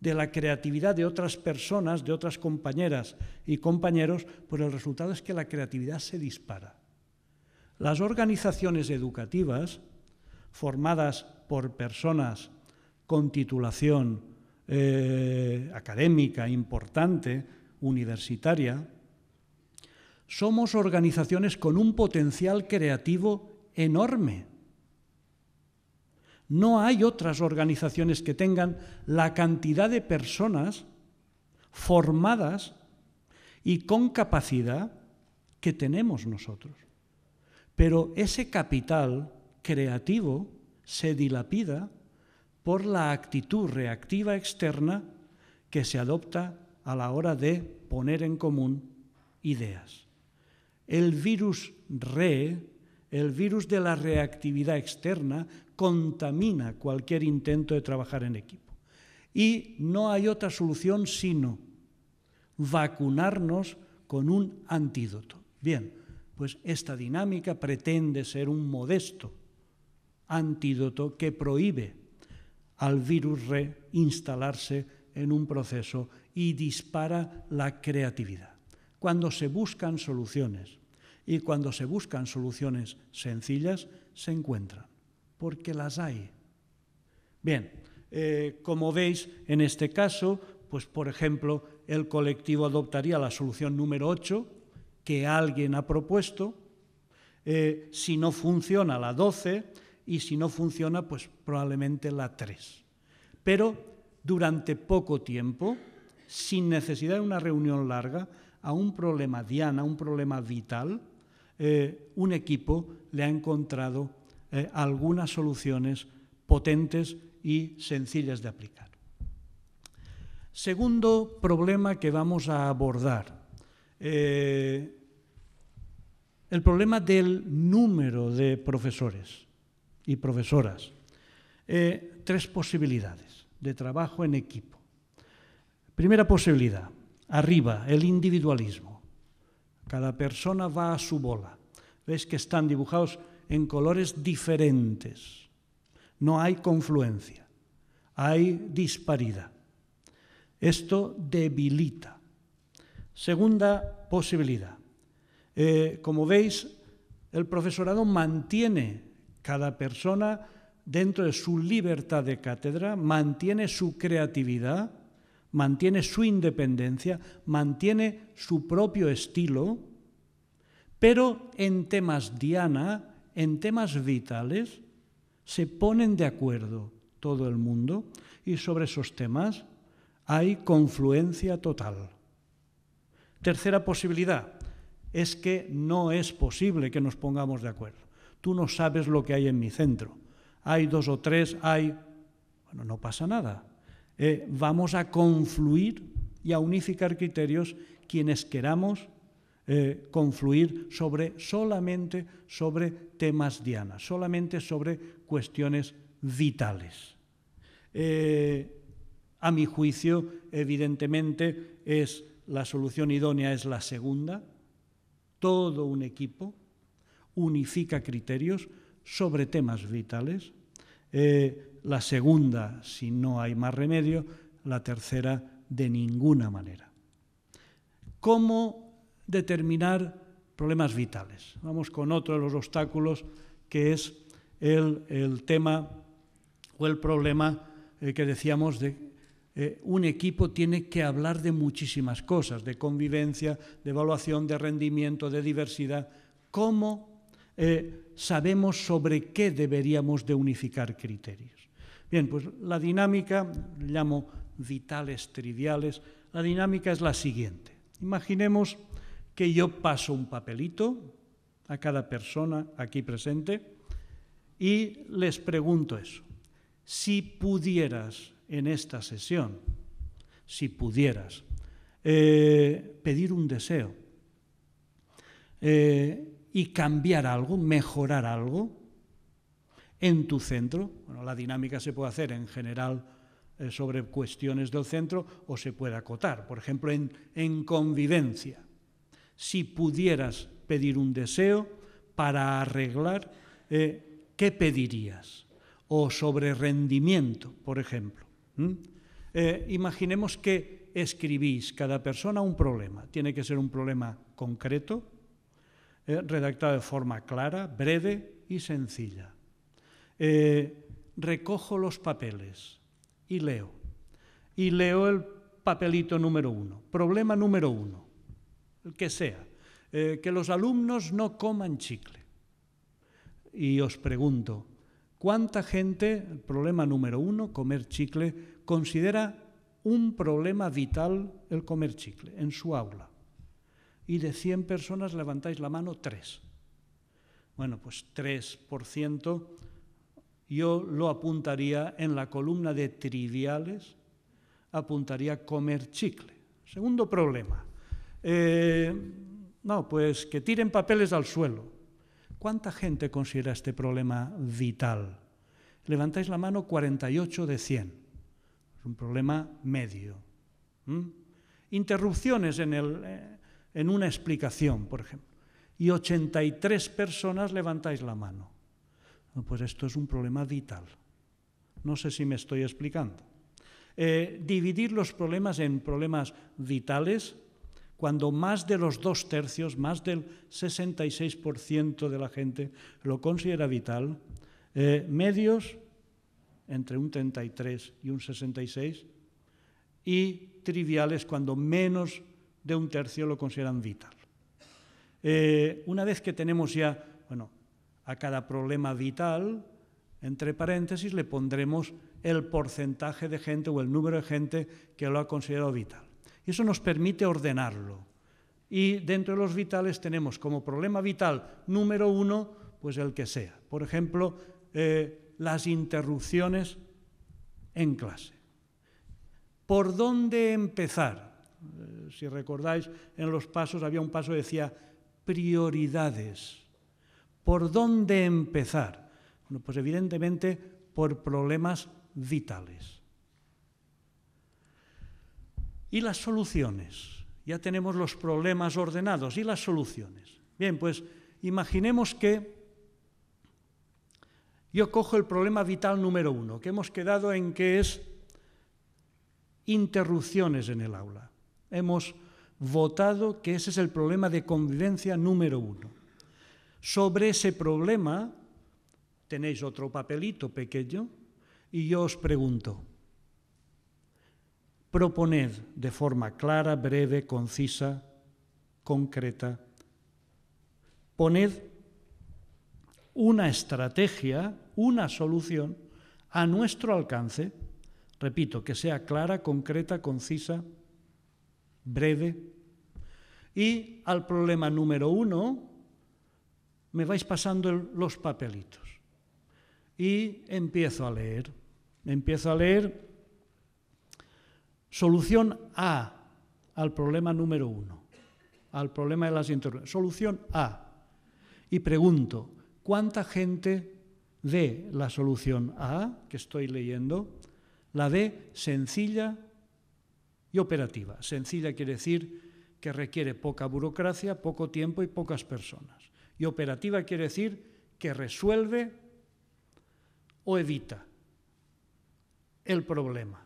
de la creatividad de otras personas, de otras compañeras y compañeros, pues el resultado es que la creatividad se dispara. Las organizaciones educativas, formadas por personas con titulación, eh, académica importante, universitaria, somos organizaciones con un potencial creativo enorme. No hay otras organizaciones que tengan la cantidad de personas formadas y con capacidad que tenemos nosotros. Pero ese capital creativo se dilapida por la actitud reactiva externa que se adopta a la hora de poner en común ideas. El virus RE, el virus de la reactividad externa, contamina cualquier intento de trabajar en equipo. Y no hay otra solución sino vacunarnos con un antídoto. Bien, pues esta dinámica pretende ser un modesto antídoto que prohíbe al virus reinstalarse en un proceso y dispara la creatividad. Cuando se buscan soluciones y cuando se buscan soluciones sencillas, se encuentran, porque las hay. Bien, eh, como veis, en este caso, pues por ejemplo, el colectivo adoptaría la solución número 8 que alguien ha propuesto. Eh, si no funciona la 12, y si no funciona, pues probablemente la tres. Pero durante poco tiempo, sin necesidad de una reunión larga, a un problema diana, un problema vital, eh, un equipo le ha encontrado eh, algunas soluciones potentes y sencillas de aplicar. Segundo problema que vamos a abordar, eh, el problema del número de profesores y profesoras. Eh, tres posibilidades de trabajo en equipo. Primera posibilidad, arriba, el individualismo. Cada persona va a su bola. Veis que están dibujados en colores diferentes. No hay confluencia, hay disparidad. Esto debilita. Segunda posibilidad. Eh, como veis, el profesorado mantiene cada persona, dentro de su libertad de cátedra, mantiene su creatividad, mantiene su independencia, mantiene su propio estilo, pero en temas diana, en temas vitales, se ponen de acuerdo todo el mundo y sobre esos temas hay confluencia total. Tercera posibilidad es que no es posible que nos pongamos de acuerdo. Tú no sabes lo que hay en mi centro. Hay dos o tres, hay... Bueno, no pasa nada. Eh, vamos a confluir y a unificar criterios quienes queramos eh, confluir sobre solamente sobre temas dianas, solamente sobre cuestiones vitales. Eh, a mi juicio, evidentemente, es la solución idónea es la segunda, todo un equipo, unifica criterios sobre temas vitales. Eh, la segunda, si no hay más remedio. La tercera, de ninguna manera. ¿Cómo determinar problemas vitales? Vamos con otro de los obstáculos que es el, tema o el problema eh, que decíamos de eh, un equipo tiene que hablar de muchísimas cosas, de convivencia, de evaluación, de rendimiento, de diversidad. ¿Cómo eh, sabemos sobre qué deberíamos de unificar criterios. Bien, pues la dinámica, llamo vitales triviales, la dinámica es la siguiente. Imaginemos que yo paso un papelito a cada persona aquí presente y les pregunto eso. Si pudieras en esta sesión, si pudieras, eh, pedir un deseo, eh, y cambiar algo, mejorar algo en tu centro. Bueno, la dinámica se puede hacer en general eh, sobre cuestiones del centro o se puede acotar, por ejemplo, en, convivencia. Si pudieras pedir un deseo para arreglar, eh, ¿qué pedirías? O sobre rendimiento, por ejemplo. Eh, imaginemos que escribís cada persona un problema. Tiene que ser un problema concreto, eh, redactado de forma clara, breve y sencilla. Eh, recojo los papeles y leo. Y leo el papelito número uno, problema número uno, el que sea, eh, que los alumnos no coman chicle. Y os pregunto, ¿cuánta gente, el problema número uno, comer chicle, considera un problema vital el comer chicle en su aula? y de 100 personas levantáis la mano 3. Bueno, pues 3% yo lo apuntaría en la columna de triviales, apuntaría comer chicle. Segundo problema. Eh, no, pues que tiren papeles al suelo. ¿Cuánta gente considera este problema vital? Levantáis la mano 48 de 100. Es un problema medio. Interrupciones en el, eh, en una explicación, por ejemplo, y 83 personas levantáis la mano. Pues esto es un problema vital. No sé si me estoy explicando. Eh, dividir los problemas en problemas vitales, cuando más de los dos tercios, más del 66% de la gente lo considera vital, eh, medios entre un 33 y un 66, y triviales cuando menos de un tercio lo consideran vital. Eh, una vez que tenemos ya, bueno, a cada problema vital, entre paréntesis le pondremos el porcentaje de gente o el número de gente que lo ha considerado vital. Y eso nos permite ordenarlo. Y dentro de los vitales tenemos como problema vital número uno, pues el que sea. Por ejemplo, eh, las interrupciones en clase. ¿Por dónde empezar? Eh, si recordáis, en los pasos había un paso que decía prioridades. ¿Por dónde empezar? pues evidentemente por problemas vitales. Y las soluciones. Ya tenemos los problemas ordenados y las soluciones. Bien, pues imaginemos que yo cojo el problema vital número uno, que hemos quedado en que es interrupciones en el aula hemos votado que ese es el problema de convivencia número uno. Sobre ese problema tenéis otro papelito pequeño y yo os pregunto, proponed de forma clara, breve, concisa, concreta, poned una estrategia, una solución a nuestro alcance, repito, que sea clara, concreta, concisa, breve. Y al problema número uno, me vais pasando los papelitos. Y empiezo a leer. Empiezo a leer solución A al problema número uno, al problema de las interrupciones, Solución A. Y pregunto, ¿cuánta gente de la solución A que estoy leyendo, la de sencilla y operativa. Sencilla quiere decir que requiere poca burocracia, poco tiempo y pocas personas. Y operativa quiere decir que resuelve o evita el problema.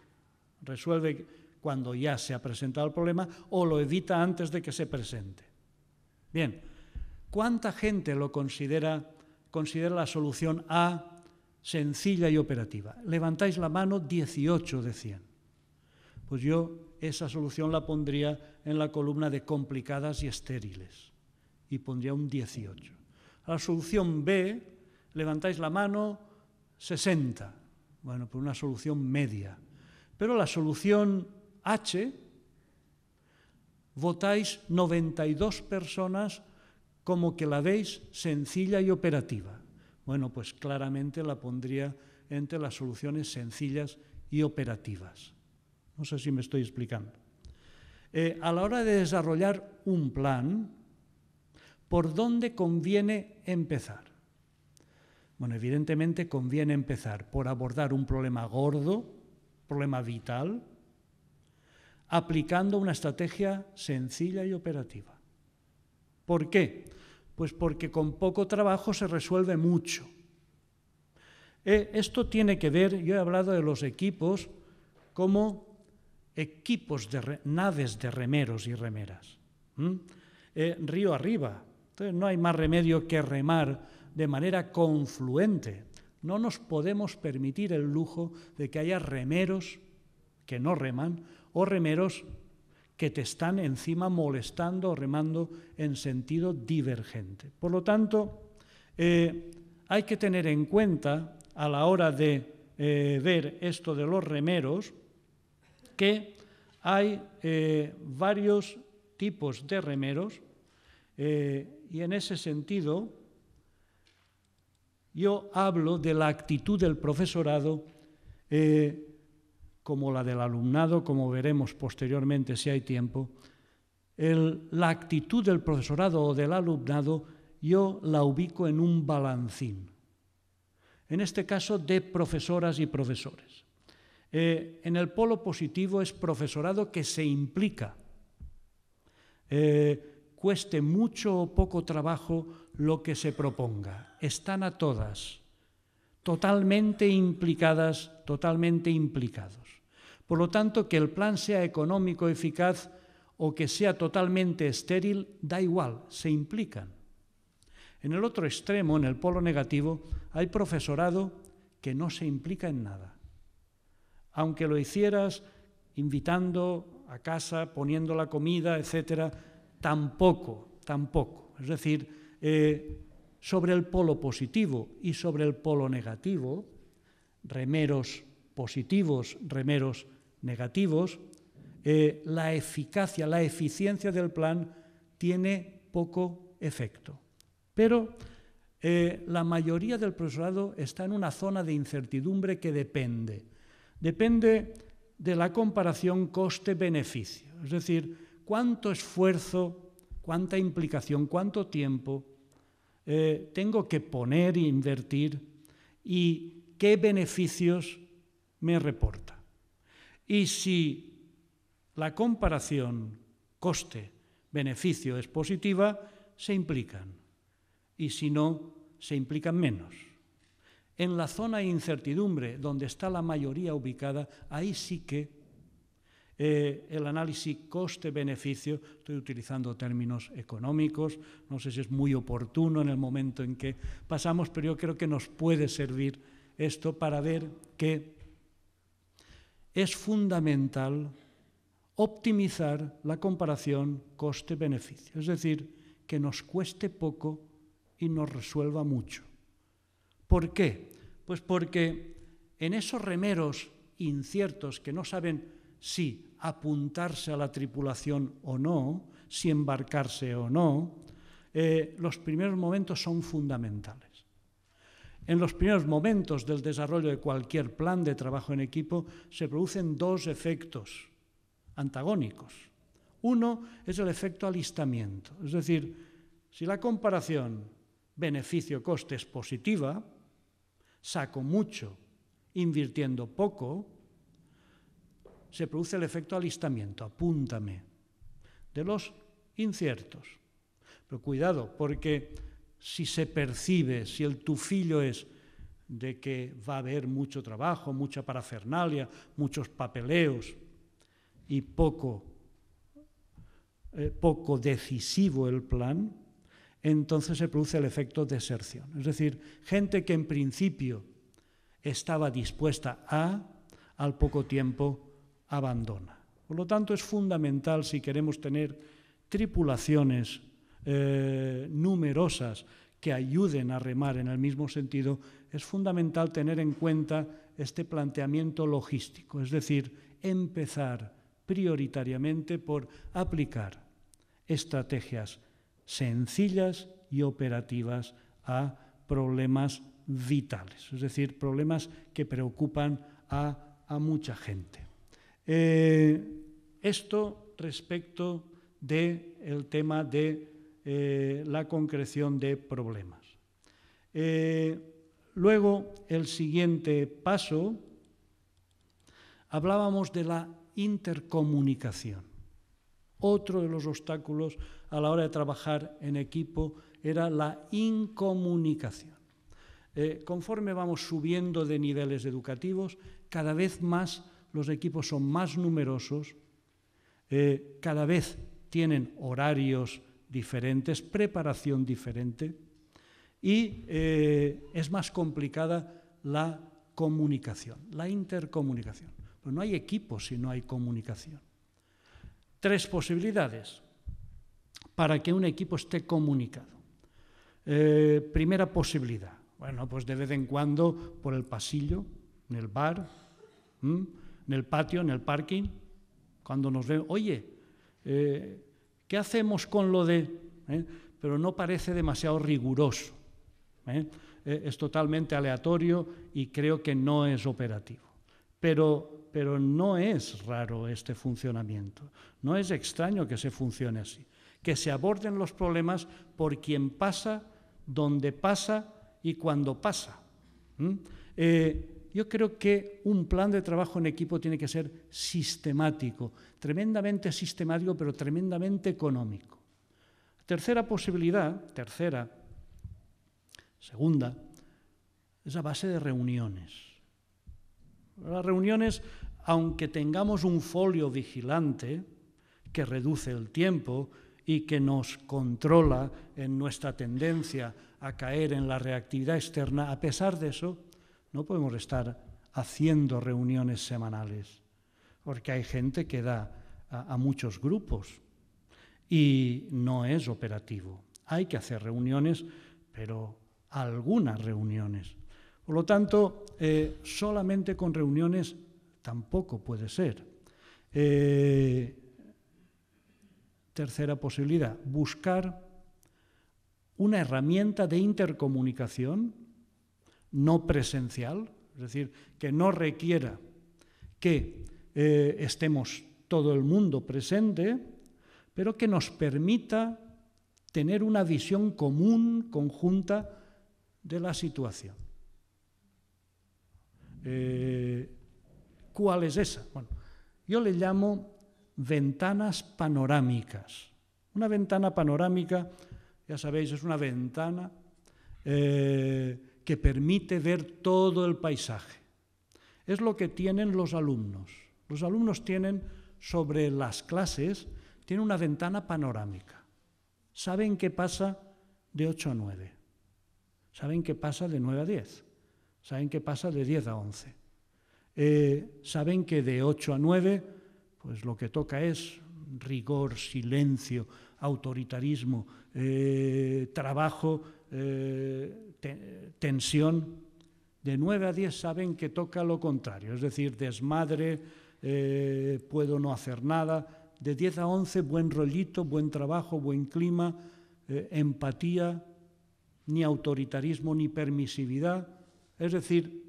Resuelve cuando ya se ha presentado el problema o lo evita antes de que se presente. Bien, ¿cuánta gente lo considera, considera la solución A sencilla y operativa? Levantáis la mano 18 de 100. Pues yo esa solución la pondría en la columna de complicadas y estériles y pondría un 18. la solución B levantáis la mano 60, bueno, por pues una solución media. Pero la solución H votáis 92 personas como que la veis sencilla y operativa. Bueno, pues claramente la pondría entre las soluciones sencillas y operativas. No sé si me estoy explicando. Eh, a la hora de desarrollar un plan, ¿por dónde conviene empezar? Bueno, evidentemente conviene empezar por abordar un problema gordo, problema vital, aplicando una estrategia sencilla y operativa. ¿Por qué? Pues porque con poco trabajo se resuelve mucho. Eh, esto tiene que ver, yo he hablado de los equipos como equipos de naves de remeros y remeras. Eh, río arriba. Entonces no hay más remedio que remar de manera confluente. No nos podemos permitir el lujo de que haya remeros que no reman o remeros que te están encima molestando o remando en sentido divergente. Por lo tanto, eh, hay que tener en cuenta a la hora de eh, ver esto de los remeros, que hay eh, varios tipos de remeros eh, y en ese sentido yo hablo de la actitud del profesorado eh, como la del alumnado, como veremos posteriormente si hay tiempo. la actitud del profesorado o del alumnado yo la ubico en un balancín, en este caso de profesoras y profesores. Eh, en el polo positivo es profesorado que se implica. Eh, cueste mucho o poco trabajo lo que se proponga. Están a todas, totalmente implicadas, totalmente implicados. Por lo tanto, que el plan sea económico, eficaz o que sea totalmente estéril, da igual, se implican. En el otro extremo, en el polo negativo, hay profesorado que no se implica en nada aunque lo hicieras invitando a casa, poniendo la comida, etcétera, tampoco, tampoco. Es decir, eh, sobre el polo positivo y sobre el polo negativo, remeros positivos, remeros negativos, eh, la eficacia, la eficiencia del plan tiene poco efecto. Pero eh, la mayoría del profesorado está en una zona de incertidumbre que depende depende de la comparación coste-beneficio, es decir, cuánto esfuerzo, cuánta implicación, cuánto tiempo eh, tengo que poner e invertir y qué beneficios me reporta. Y si la comparación coste-beneficio es positiva, se implican y si no, se implican menos en la zona de incertidumbre, donde está la mayoría ubicada, ahí sí que eh, el análisis coste-beneficio, estoy utilizando términos económicos, no sé si es muy oportuno en el momento en que pasamos, pero yo creo que nos puede servir esto para ver que es fundamental optimizar la comparación coste-beneficio, es decir, que nos cueste poco y nos resuelva mucho. ¿Por qué? Pues porque en esos remeros inciertos que no saben si apuntarse a la tripulación o no, si embarcarse o no, eh, los primeros momentos son fundamentales. En los primeros momentos del desarrollo de cualquier plan de trabajo en equipo se producen dos efectos antagónicos. Uno es el efecto alistamiento, es decir, si la comparación beneficio-coste es positiva, saco mucho invirtiendo poco, se produce el efecto alistamiento, apúntame, de los inciertos. Pero cuidado, porque si se percibe, si el tufillo es de que va a haber mucho trabajo, mucha parafernalia, muchos papeleos y poco, eh, poco decisivo el plan, entonces se produce el efecto deserción. Es decir, gente que en principio estaba dispuesta a, al poco tiempo abandona. Por lo tanto, es fundamental si queremos tener tripulaciones eh, numerosas que ayuden a remar en el mismo sentido, es fundamental tener en cuenta este planteamiento logístico, es decir, empezar prioritariamente por aplicar estrategias sencillas y operativas a problemas vitales, es decir, problemas que preocupan a, mucha gente. Eh, esto respecto del tema de eh, la concreción de problemas. Eh, luego, el siguiente paso, hablábamos de la intercomunicación. Otro de los obstáculos a la hora de trabajar en equipo era la incomunicación. Eh, conforme vamos subiendo de niveles educativos, cada vez más los equipos son más numerosos, eh, cada vez tienen horarios diferentes, preparación diferente y eh, es más complicada la comunicación, la intercomunicación. Pues no hay equipo si no hay comunicación tres posibilidades para que un equipo esté comunicado. Eh, primera posibilidad, bueno, pues de vez en cuando por el pasillo, en el bar, en el patio, en el parking, cuando nos ven, oye, eh, ¿qué hacemos con lo de...? Eh?", pero no parece demasiado riguroso. Es totalmente aleatorio y creo que no es operativo. Pero pero no es raro este funcionamiento, no es extraño que se funcione así, que se aborden los problemas por quien pasa, donde pasa y cuando pasa. Eh, yo creo que un plan de trabajo en equipo tiene que ser sistemático, tremendamente sistemático, pero tremendamente económico. Tercera posibilidad, tercera, segunda, es a base de reuniones. Las reuniones, aunque tengamos un folio vigilante que reduce el tiempo y que nos controla en nuestra tendencia a caer en la reactividad externa, a pesar de eso, no podemos estar haciendo reuniones semanales, porque hay gente que da a, muchos grupos y no es operativo. Hay que hacer reuniones, pero algunas reuniones. Por lo tanto, eh, solamente con reuniones tampoco puede ser. Eh, tercera posibilidad, buscar una herramienta de intercomunicación no presencial, es decir, que no requiera que eh, estemos todo el mundo presente, pero que nos permita tener una visión común, conjunta de la situación. Eh, ¿Cuál es esa? Bueno, yo le llamo ventanas panorámicas. Una ventana panorámica, ya sabéis, es una ventana eh, que permite ver todo el paisaje. Es lo que tienen los alumnos. Los alumnos tienen sobre las clases, tienen una ventana panorámica. Saben qué pasa de 8 a 9. Saben qué pasa de 9 a 10. Saben que pasa de 10 a 11. Eh, saben que de 8 a 9, pues lo que toca es rigor, silencio, autoritarismo, eh, trabajo, eh, tensión. De 9 a 10 saben que toca lo contrario, es decir, desmadre, puedo no hacer nada. De 10 a 11, buen rollito, buen trabajo, buen clima, empatía, ni autoritarismo ni permisividad. Es decir,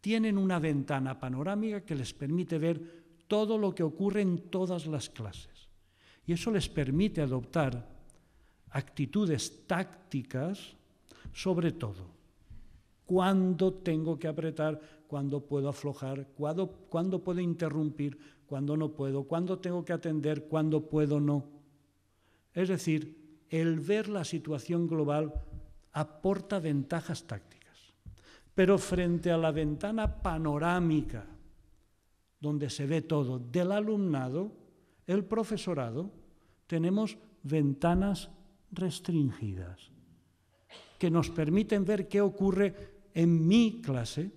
tienen una ventana panorámica que les permite ver todo lo que ocurre en todas las clases. Y eso les permite adoptar actitudes tácticas, sobre todo. ¿Cuándo tengo que apretar? ¿Cuándo puedo aflojar? ¿Cuándo, puedo interrumpir? ¿Cuándo no puedo? ¿Cuándo tengo que atender? ¿Cuándo puedo no? Es decir, el ver la situación global aporta ventajas tácticas. Pero frente a la ventana panorámica, donde se ve todo, del alumnado, el profesorado, tenemos ventanas restringidas que nos permiten ver qué ocurre en mi clase,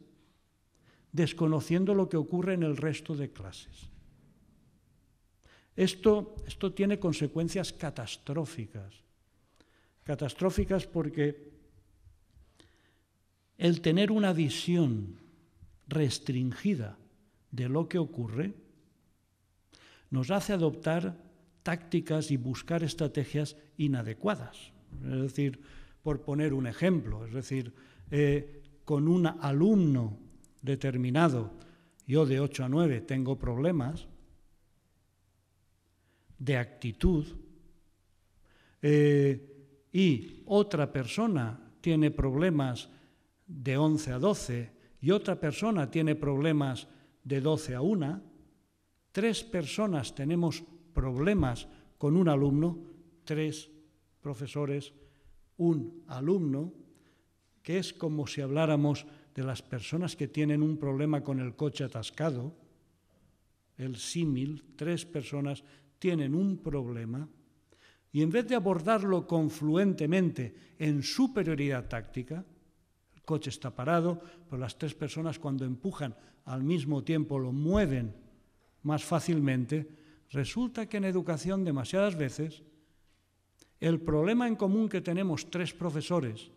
desconociendo lo que ocurre en el resto de clases. Esto, esto tiene consecuencias catastróficas. Catastróficas porque el tener una visión restringida de lo que ocurre nos hace adoptar tácticas y buscar estrategias inadecuadas. Es decir, por poner un ejemplo, es decir, eh, con un alumno determinado, yo de 8 a 9 tengo problemas de actitud, eh, y otra persona tiene problemas de 11 a 12 y otra persona tiene problemas de 12 a 1, tres personas tenemos problemas con un alumno, tres profesores, un alumno, que es como si habláramos de las personas que tienen un problema con el coche atascado, el símil, tres personas tienen un problema, y en vez de abordarlo confluentemente en superioridad táctica, coche está parado, pero las tres personas cuando empujan al mismo tiempo lo mueven más fácilmente, resulta que en educación demasiadas veces el problema en común que tenemos tres profesores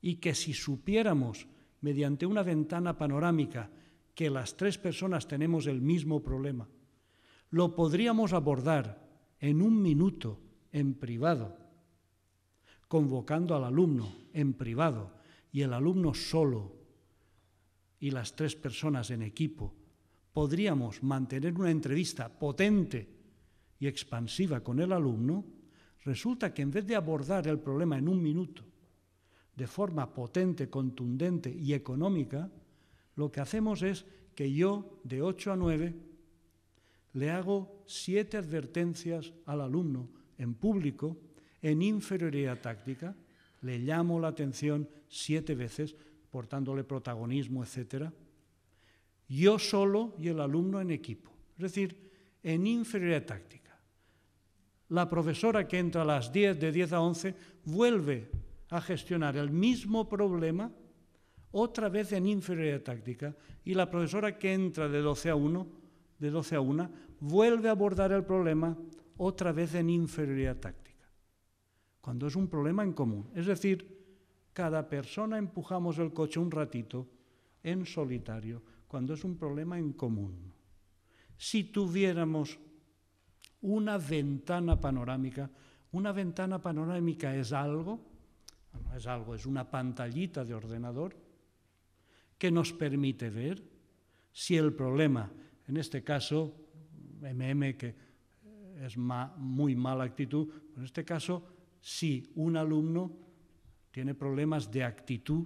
y que si supiéramos mediante una ventana panorámica que las tres personas tenemos el mismo problema, lo podríamos abordar en un minuto en privado, convocando al alumno en privado, y el alumno solo y las tres personas en equipo, podríamos mantener una entrevista potente y expansiva con el alumno, resulta que en vez de abordar el problema en un minuto, de forma potente, contundente y económica, lo que hacemos es que yo, de 8 a 9, le hago siete advertencias al alumno en público en inferioridad táctica le llamo la atención siete veces, portándole protagonismo, etc. Yo solo y el alumno en equipo, es decir, en inferioridad táctica. La profesora que entra a las 10, de 10 a 11, vuelve a gestionar el mismo problema otra vez en inferioridad táctica y la profesora que entra de 12 a 1, de 12 a 1, vuelve a abordar el problema otra vez en inferioridad táctica cuando es un problema en común. Es decir, cada persona empujamos el coche un ratito en solitario, cuando es un problema en común. Si tuviéramos una ventana panorámica, una ventana panorámica es algo, no es algo, es una pantallita de ordenador que nos permite ver si el problema, en este caso, MM, que es muy mala actitud, en este caso si un alumno tiene problemas de actitud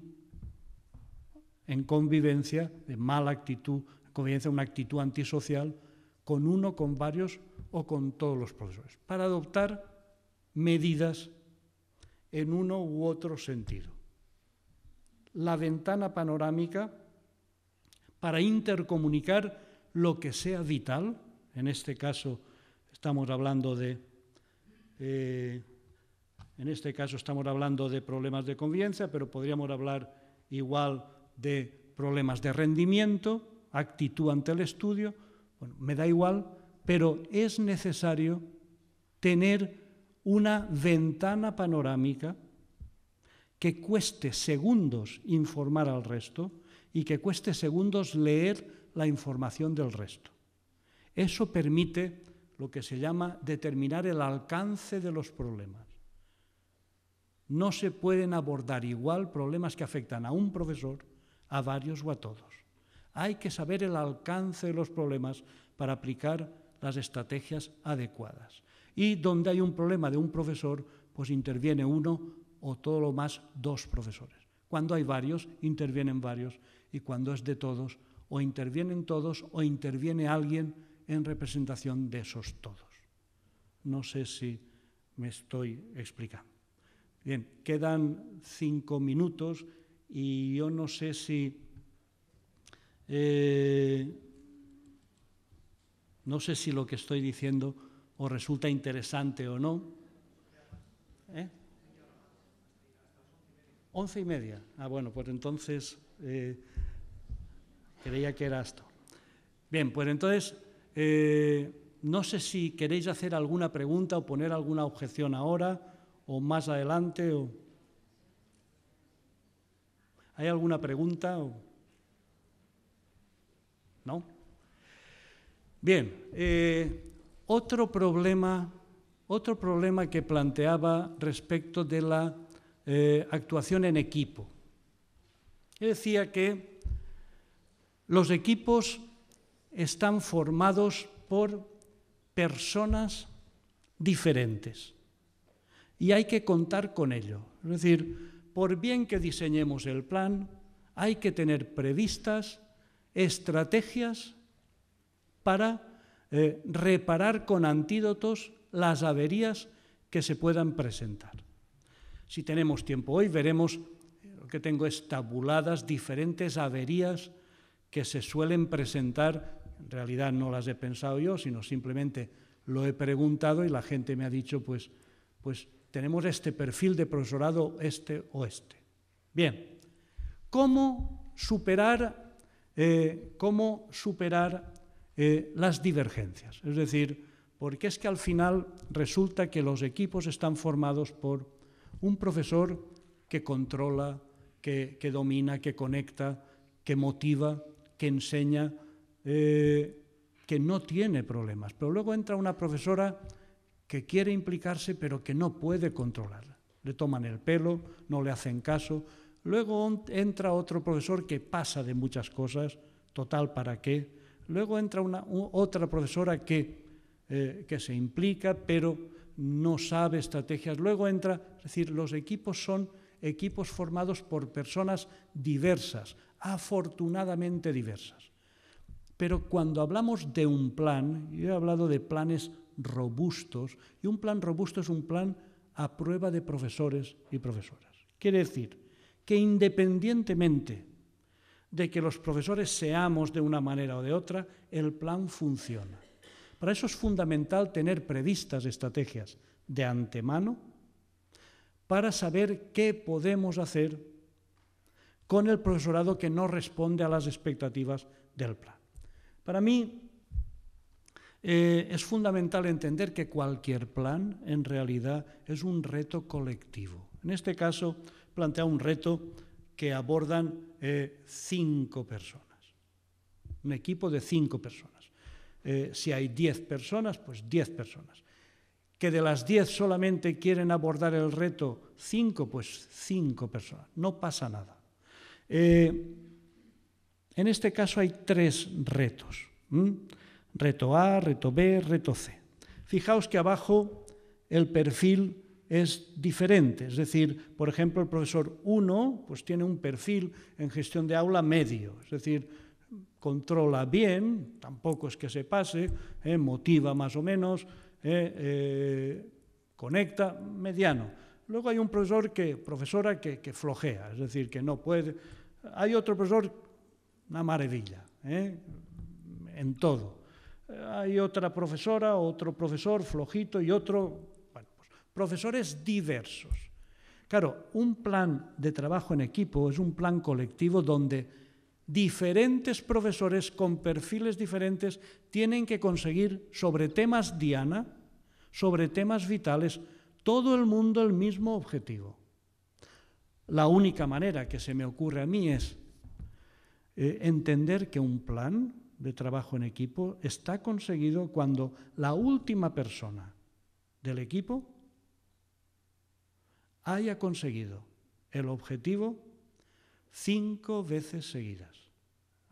en convivencia, de mala actitud, convivencia, una actitud antisocial, con uno, con varios o con todos los profesores, para adoptar medidas en uno u otro sentido. La ventana panorámica para intercomunicar lo que sea vital, en este caso estamos hablando de eh, en este caso estamos hablando de problemas de convivencia, pero podríamos hablar igual de problemas de rendimiento, actitud ante el estudio, bueno, me da igual, pero es necesario tener una ventana panorámica que cueste segundos informar al resto y que cueste segundos leer la información del resto. Eso permite lo que se llama determinar el alcance de los problemas no se pueden abordar igual problemas que afectan a un profesor, a varios o a todos. Hay que saber el alcance de los problemas para aplicar las estrategias adecuadas. Y donde hay un problema de un profesor, pues interviene uno o todo lo más dos profesores. Cuando hay varios, intervienen varios. Y cuando es de todos, o intervienen todos o interviene alguien en representación de esos todos. No sé si me estoy explicando. Bien, quedan cinco minutos y yo no sé si... Eh, no sé si lo que estoy diciendo os resulta interesante o no. ¿Eh? Once y media. Ah, bueno, pues entonces eh, creía que era esto. Bien, pues entonces no sé si queréis hacer alguna pregunta o poner alguna objeción ahora o más adelante. ¿Hay alguna pregunta? ¿No? Bien, eh, otro problema, otro problema que planteaba respecto de la eh, actuación en equipo. Yo decía que los equipos están formados por personas diferentes y hay que contar con ello. Es decir, por bien que diseñemos el plan, hay que tener previstas estrategias para eh, reparar con antídotos las averías que se puedan presentar. Si tenemos tiempo hoy, veremos, eh, lo que tengo es tabuladas diferentes averías que se suelen presentar, en realidad no las he pensado yo, sino simplemente lo he preguntado y la gente me ha dicho, pues, pues tenemos este perfil de profesorado este-oeste. Este. Bien, ¿cómo superar, eh, cómo superar eh, las divergencias? Es decir, porque es que al final resulta que los equipos están formados por un profesor que controla, que, domina, que conecta, que motiva, que enseña, eh, que no tiene problemas. Pero luego entra una profesora que quiere implicarse pero que no puede controlar, Le toman el pelo, no le hacen caso. Luego entra otro profesor que pasa de muchas cosas, total, ¿para qué? Luego entra una, otra profesora que, eh, que se implica pero no sabe estrategias. Luego entra, es decir, los equipos son equipos formados por personas diversas, afortunadamente diversas. Pero cuando hablamos de un plan, yo he hablado de planes robustos, y un plan robusto es un plan a prueba de profesores y profesoras. Quiere decir que independientemente de que los profesores seamos de una manera o de otra, el plan funciona. Para eso es fundamental tener previstas estrategias de antemano para saber qué podemos hacer con el profesorado que no responde a las expectativas del plan. Para mí, eh, es fundamental entender que cualquier plan en realidad es un reto colectivo. En este caso, plantea un reto que abordan eh, cinco personas, un equipo de cinco personas. Eh, si hay diez personas, pues diez personas. Que de las diez solamente quieren abordar el reto cinco, pues cinco personas. No pasa nada. en este caso hay tres retos reto A, reto B, reto C. Fijaos que abajo el perfil es diferente, es decir, por ejemplo, el profesor 1 pues tiene un perfil en gestión de aula medio, es decir, controla bien, tampoco es que se pase, eh, motiva más o menos, eh, eh, conecta mediano. Luego hay un profesor que, profesora que, flojea, es decir, que no puede. Hay otro profesor, una maravilla, en todo hay otra profesora, otro profesor flojito y otro, bueno, pues, profesores diversos. Claro, un plan de trabajo en equipo es un plan colectivo donde diferentes profesores con perfiles diferentes tienen que conseguir sobre temas diana, sobre temas vitales, todo el mundo el mismo objetivo. La única manera que se me ocurre a mí es eh, entender que un plan de trabajo en equipo está conseguido cuando la última persona del equipo haya conseguido el objetivo cinco veces seguidas.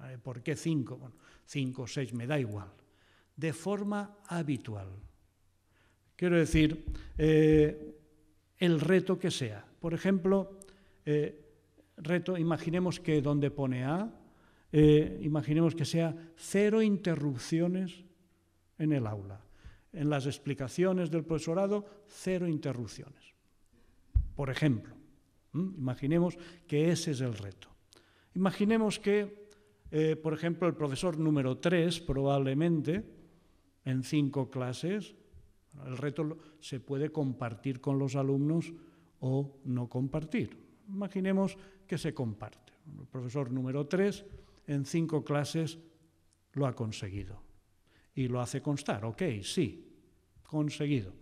Eh, ¿Por qué cinco? Bueno, cinco o seis, me da igual. De forma habitual. Quiero decir, eh, el reto que sea. Por ejemplo, eh, reto, imaginemos que donde pone A, eh, imaginemos que sea cero interrupciones en el aula. En las explicaciones del profesorado, cero interrupciones. Por ejemplo, imaginemos que ese es el reto. Imaginemos que, eh, por ejemplo, el profesor número 3, probablemente, en cinco clases, el reto se puede compartir con los alumnos o no compartir. Imaginemos que se comparte. El profesor número tres en cinco clases lo ha conseguido. Y lo hace constar, ok, sí, conseguido.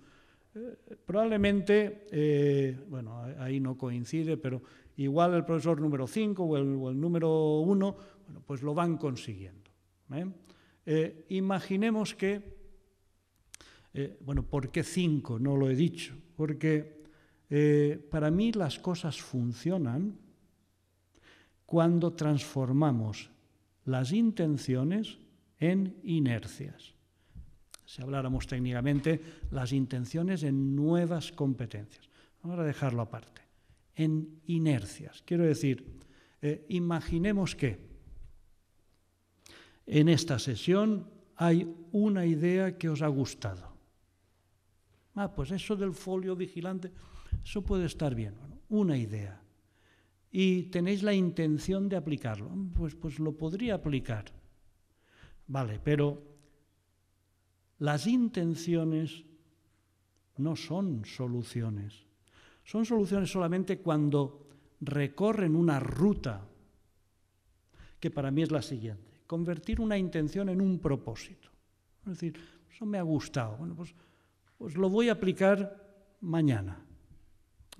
Eh, probablemente, eh, bueno, ahí no coincide, pero igual el profesor número 5 o, el, número uno, bueno, pues lo van consiguiendo. ¿eh? imaginemos que, bueno, ¿por qué 5? No lo he dicho, porque para mí las cosas funcionan cuando transformamos las intenciones en inercias. Si habláramos técnicamente, las intenciones en nuevas competencias. Vamos a dejarlo aparte. En inercias. Quiero decir, eh, imaginemos que en esta sesión hay una idea que os ha gustado. Ah, pues eso del folio vigilante, eso puede estar bien. una idea y tenéis la intención de aplicarlo. Mm, pues, pues lo podría aplicar. Vale, pero las intenciones no son soluciones. Son soluciones solamente cuando recorren una ruta, que para mí es la siguiente, convertir una intención en un propósito. Es decir, eso pues, me ha gustado, bueno, pues, pues lo voy a aplicar mañana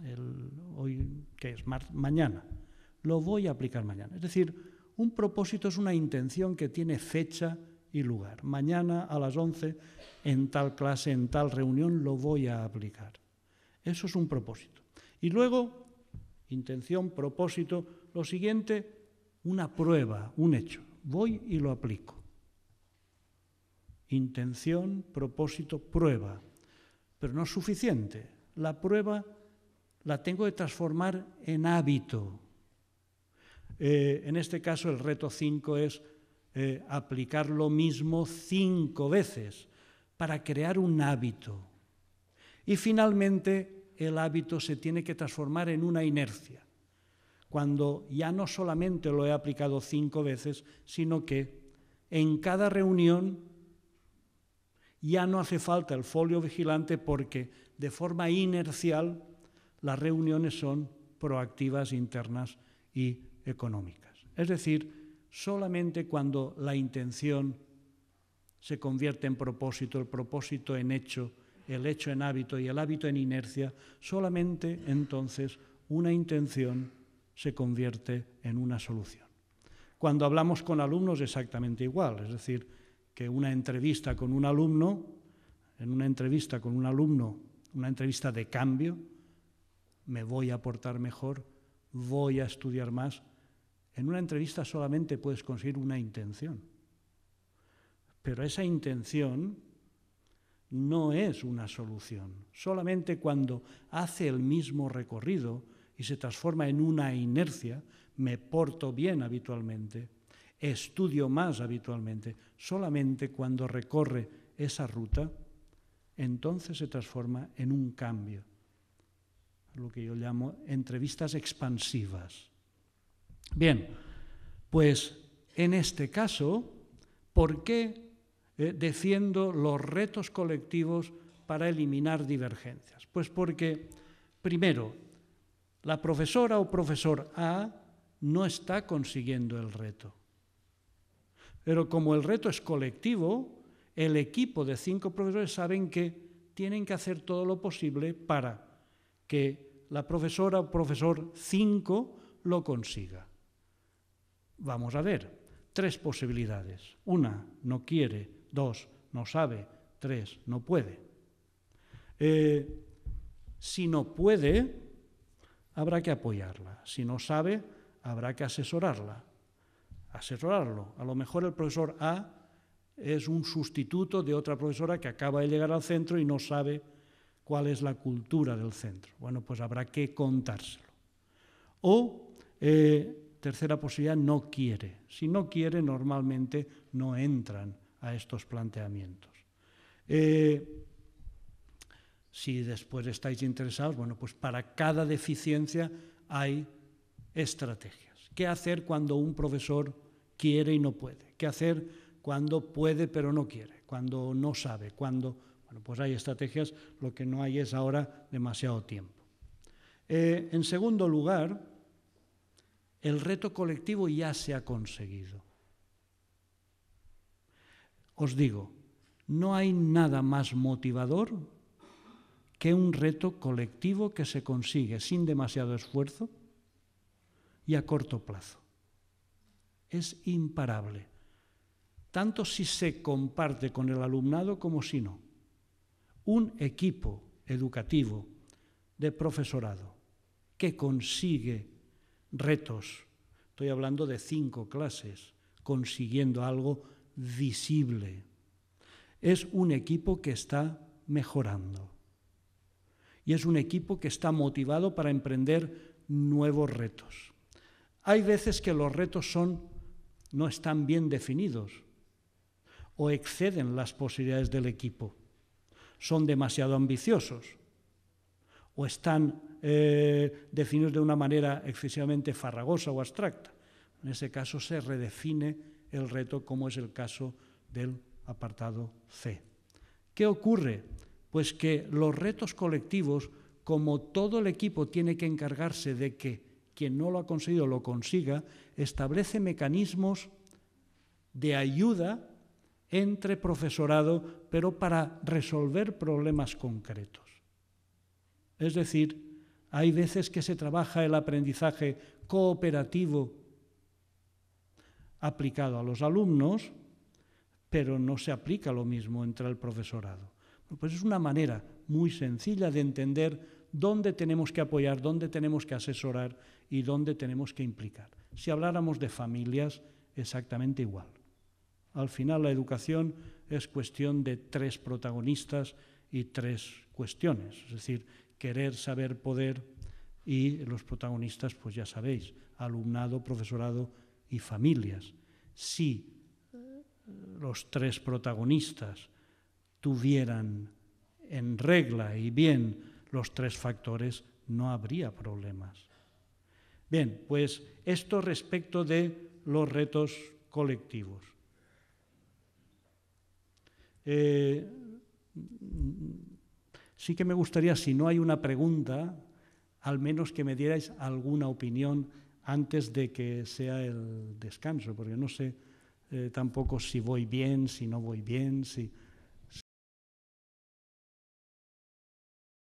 el, hoy, que es mañana, lo voy a aplicar mañana. Es decir, un propósito es una intención que tiene fecha y lugar. Mañana a las 11, en tal clase, en tal reunión, lo voy a aplicar. Eso es un propósito. Y luego, intención, propósito, lo siguiente, una prueba, un hecho. Voy y lo aplico. Intención, propósito, prueba. Pero no es suficiente. La prueba la tengo que transformar en hábito. Eh, en este caso el reto 5 es eh, aplicar lo mismo cinco veces para crear un hábito. Y finalmente el hábito se tiene que transformar en una inercia, cuando ya no solamente lo he aplicado cinco veces, sino que en cada reunión ya no hace falta el folio vigilante porque de forma inercial las reuniones son proactivas, internas y económicas. Es decir, solamente cuando la intención se convierte en propósito, el propósito en hecho, el hecho en hábito y el hábito en inercia, solamente entonces una intención se convierte en una solución. Cuando hablamos con alumnos exactamente igual, es decir, que una entrevista con un alumno, en una entrevista con un alumno, una entrevista de cambio, me voy a portar mejor, voy a estudiar más. En una entrevista solamente puedes conseguir una intención. Pero esa intención no es una solución. Solamente cuando hace el mismo recorrido y se transforma en una inercia, me porto bien habitualmente, estudio más habitualmente, solamente cuando recorre esa ruta, entonces se transforma en un cambio lo que yo llamo entrevistas expansivas. Bien, pues en este caso, ¿por qué eh, defiendo los retos colectivos para eliminar divergencias? Pues porque, primero, la profesora o profesor A no está consiguiendo el reto. Pero como el reto es colectivo, el equipo de cinco profesores saben que tienen que hacer todo lo posible para que la profesora o profesor 5 lo consiga. Vamos a ver, tres posibilidades. Una, no quiere. Dos, no sabe. Tres, no puede. Eh, si no puede, habrá que apoyarla. Si no sabe, habrá que asesorarla. Asesorarlo. A lo mejor el profesor A es un sustituto de otra profesora que acaba de llegar al centro y no sabe cuál es la cultura del centro. Bueno, pues habrá que contárselo. O, eh, tercera posibilidad, no quiere. Si no quiere, normalmente no entran a estos planteamientos. Eh, si después estáis interesados, bueno, pues para cada deficiencia hay estrategias. ¿Qué hacer cuando un profesor quiere y no puede? ¿Qué hacer cuando puede pero no quiere? Cuando no sabe, cuando pues hay estrategias, lo que no hay es ahora demasiado tiempo. Eh, en segundo lugar, el reto colectivo ya se ha conseguido. Os digo, no hay nada más motivador que un reto colectivo que se consigue sin demasiado esfuerzo y a corto plazo. Es imparable, tanto si se comparte con el alumnado como si no un equipo educativo de profesorado que consigue retos. Estoy hablando de cinco clases, consiguiendo algo visible. Es un equipo que está mejorando. Y es un equipo que está motivado para emprender nuevos retos. Hay veces que los retos son no están bien definidos o exceden las posibilidades del equipo son demasiado ambiciosos o están eh, definidos de una manera excesivamente farragosa o abstracta. En ese caso se redefine el reto como es el caso del apartado C. ¿Qué ocurre? Pues que los retos colectivos, como todo el equipo tiene que encargarse de que quien no lo ha conseguido lo consiga, establece mecanismos de ayuda entre profesorado, pero para resolver problemas concretos. Es decir, hay veces que se trabaja el aprendizaje cooperativo aplicado a los alumnos, pero no se aplica lo mismo entre el profesorado. Pues es una manera muy sencilla de entender dónde tenemos que apoyar, dónde tenemos que asesorar y dónde tenemos que implicar. Si habláramos de familias, exactamente igual. Al final la educación es cuestión de tres protagonistas y tres cuestiones, es decir, querer, saber, poder y los protagonistas, pues ya sabéis, alumnado, profesorado y familias. Si eh, los tres protagonistas tuvieran en regla y bien los tres factores, no habría problemas. Bien, pues esto respecto de los retos colectivos. Eh, sí que me gustaría, si no hay una pregunta, al menos que me dierais alguna opinión antes de que sea el descanso, porque no sé eh, tampoco si voy bien, si no voy bien, si...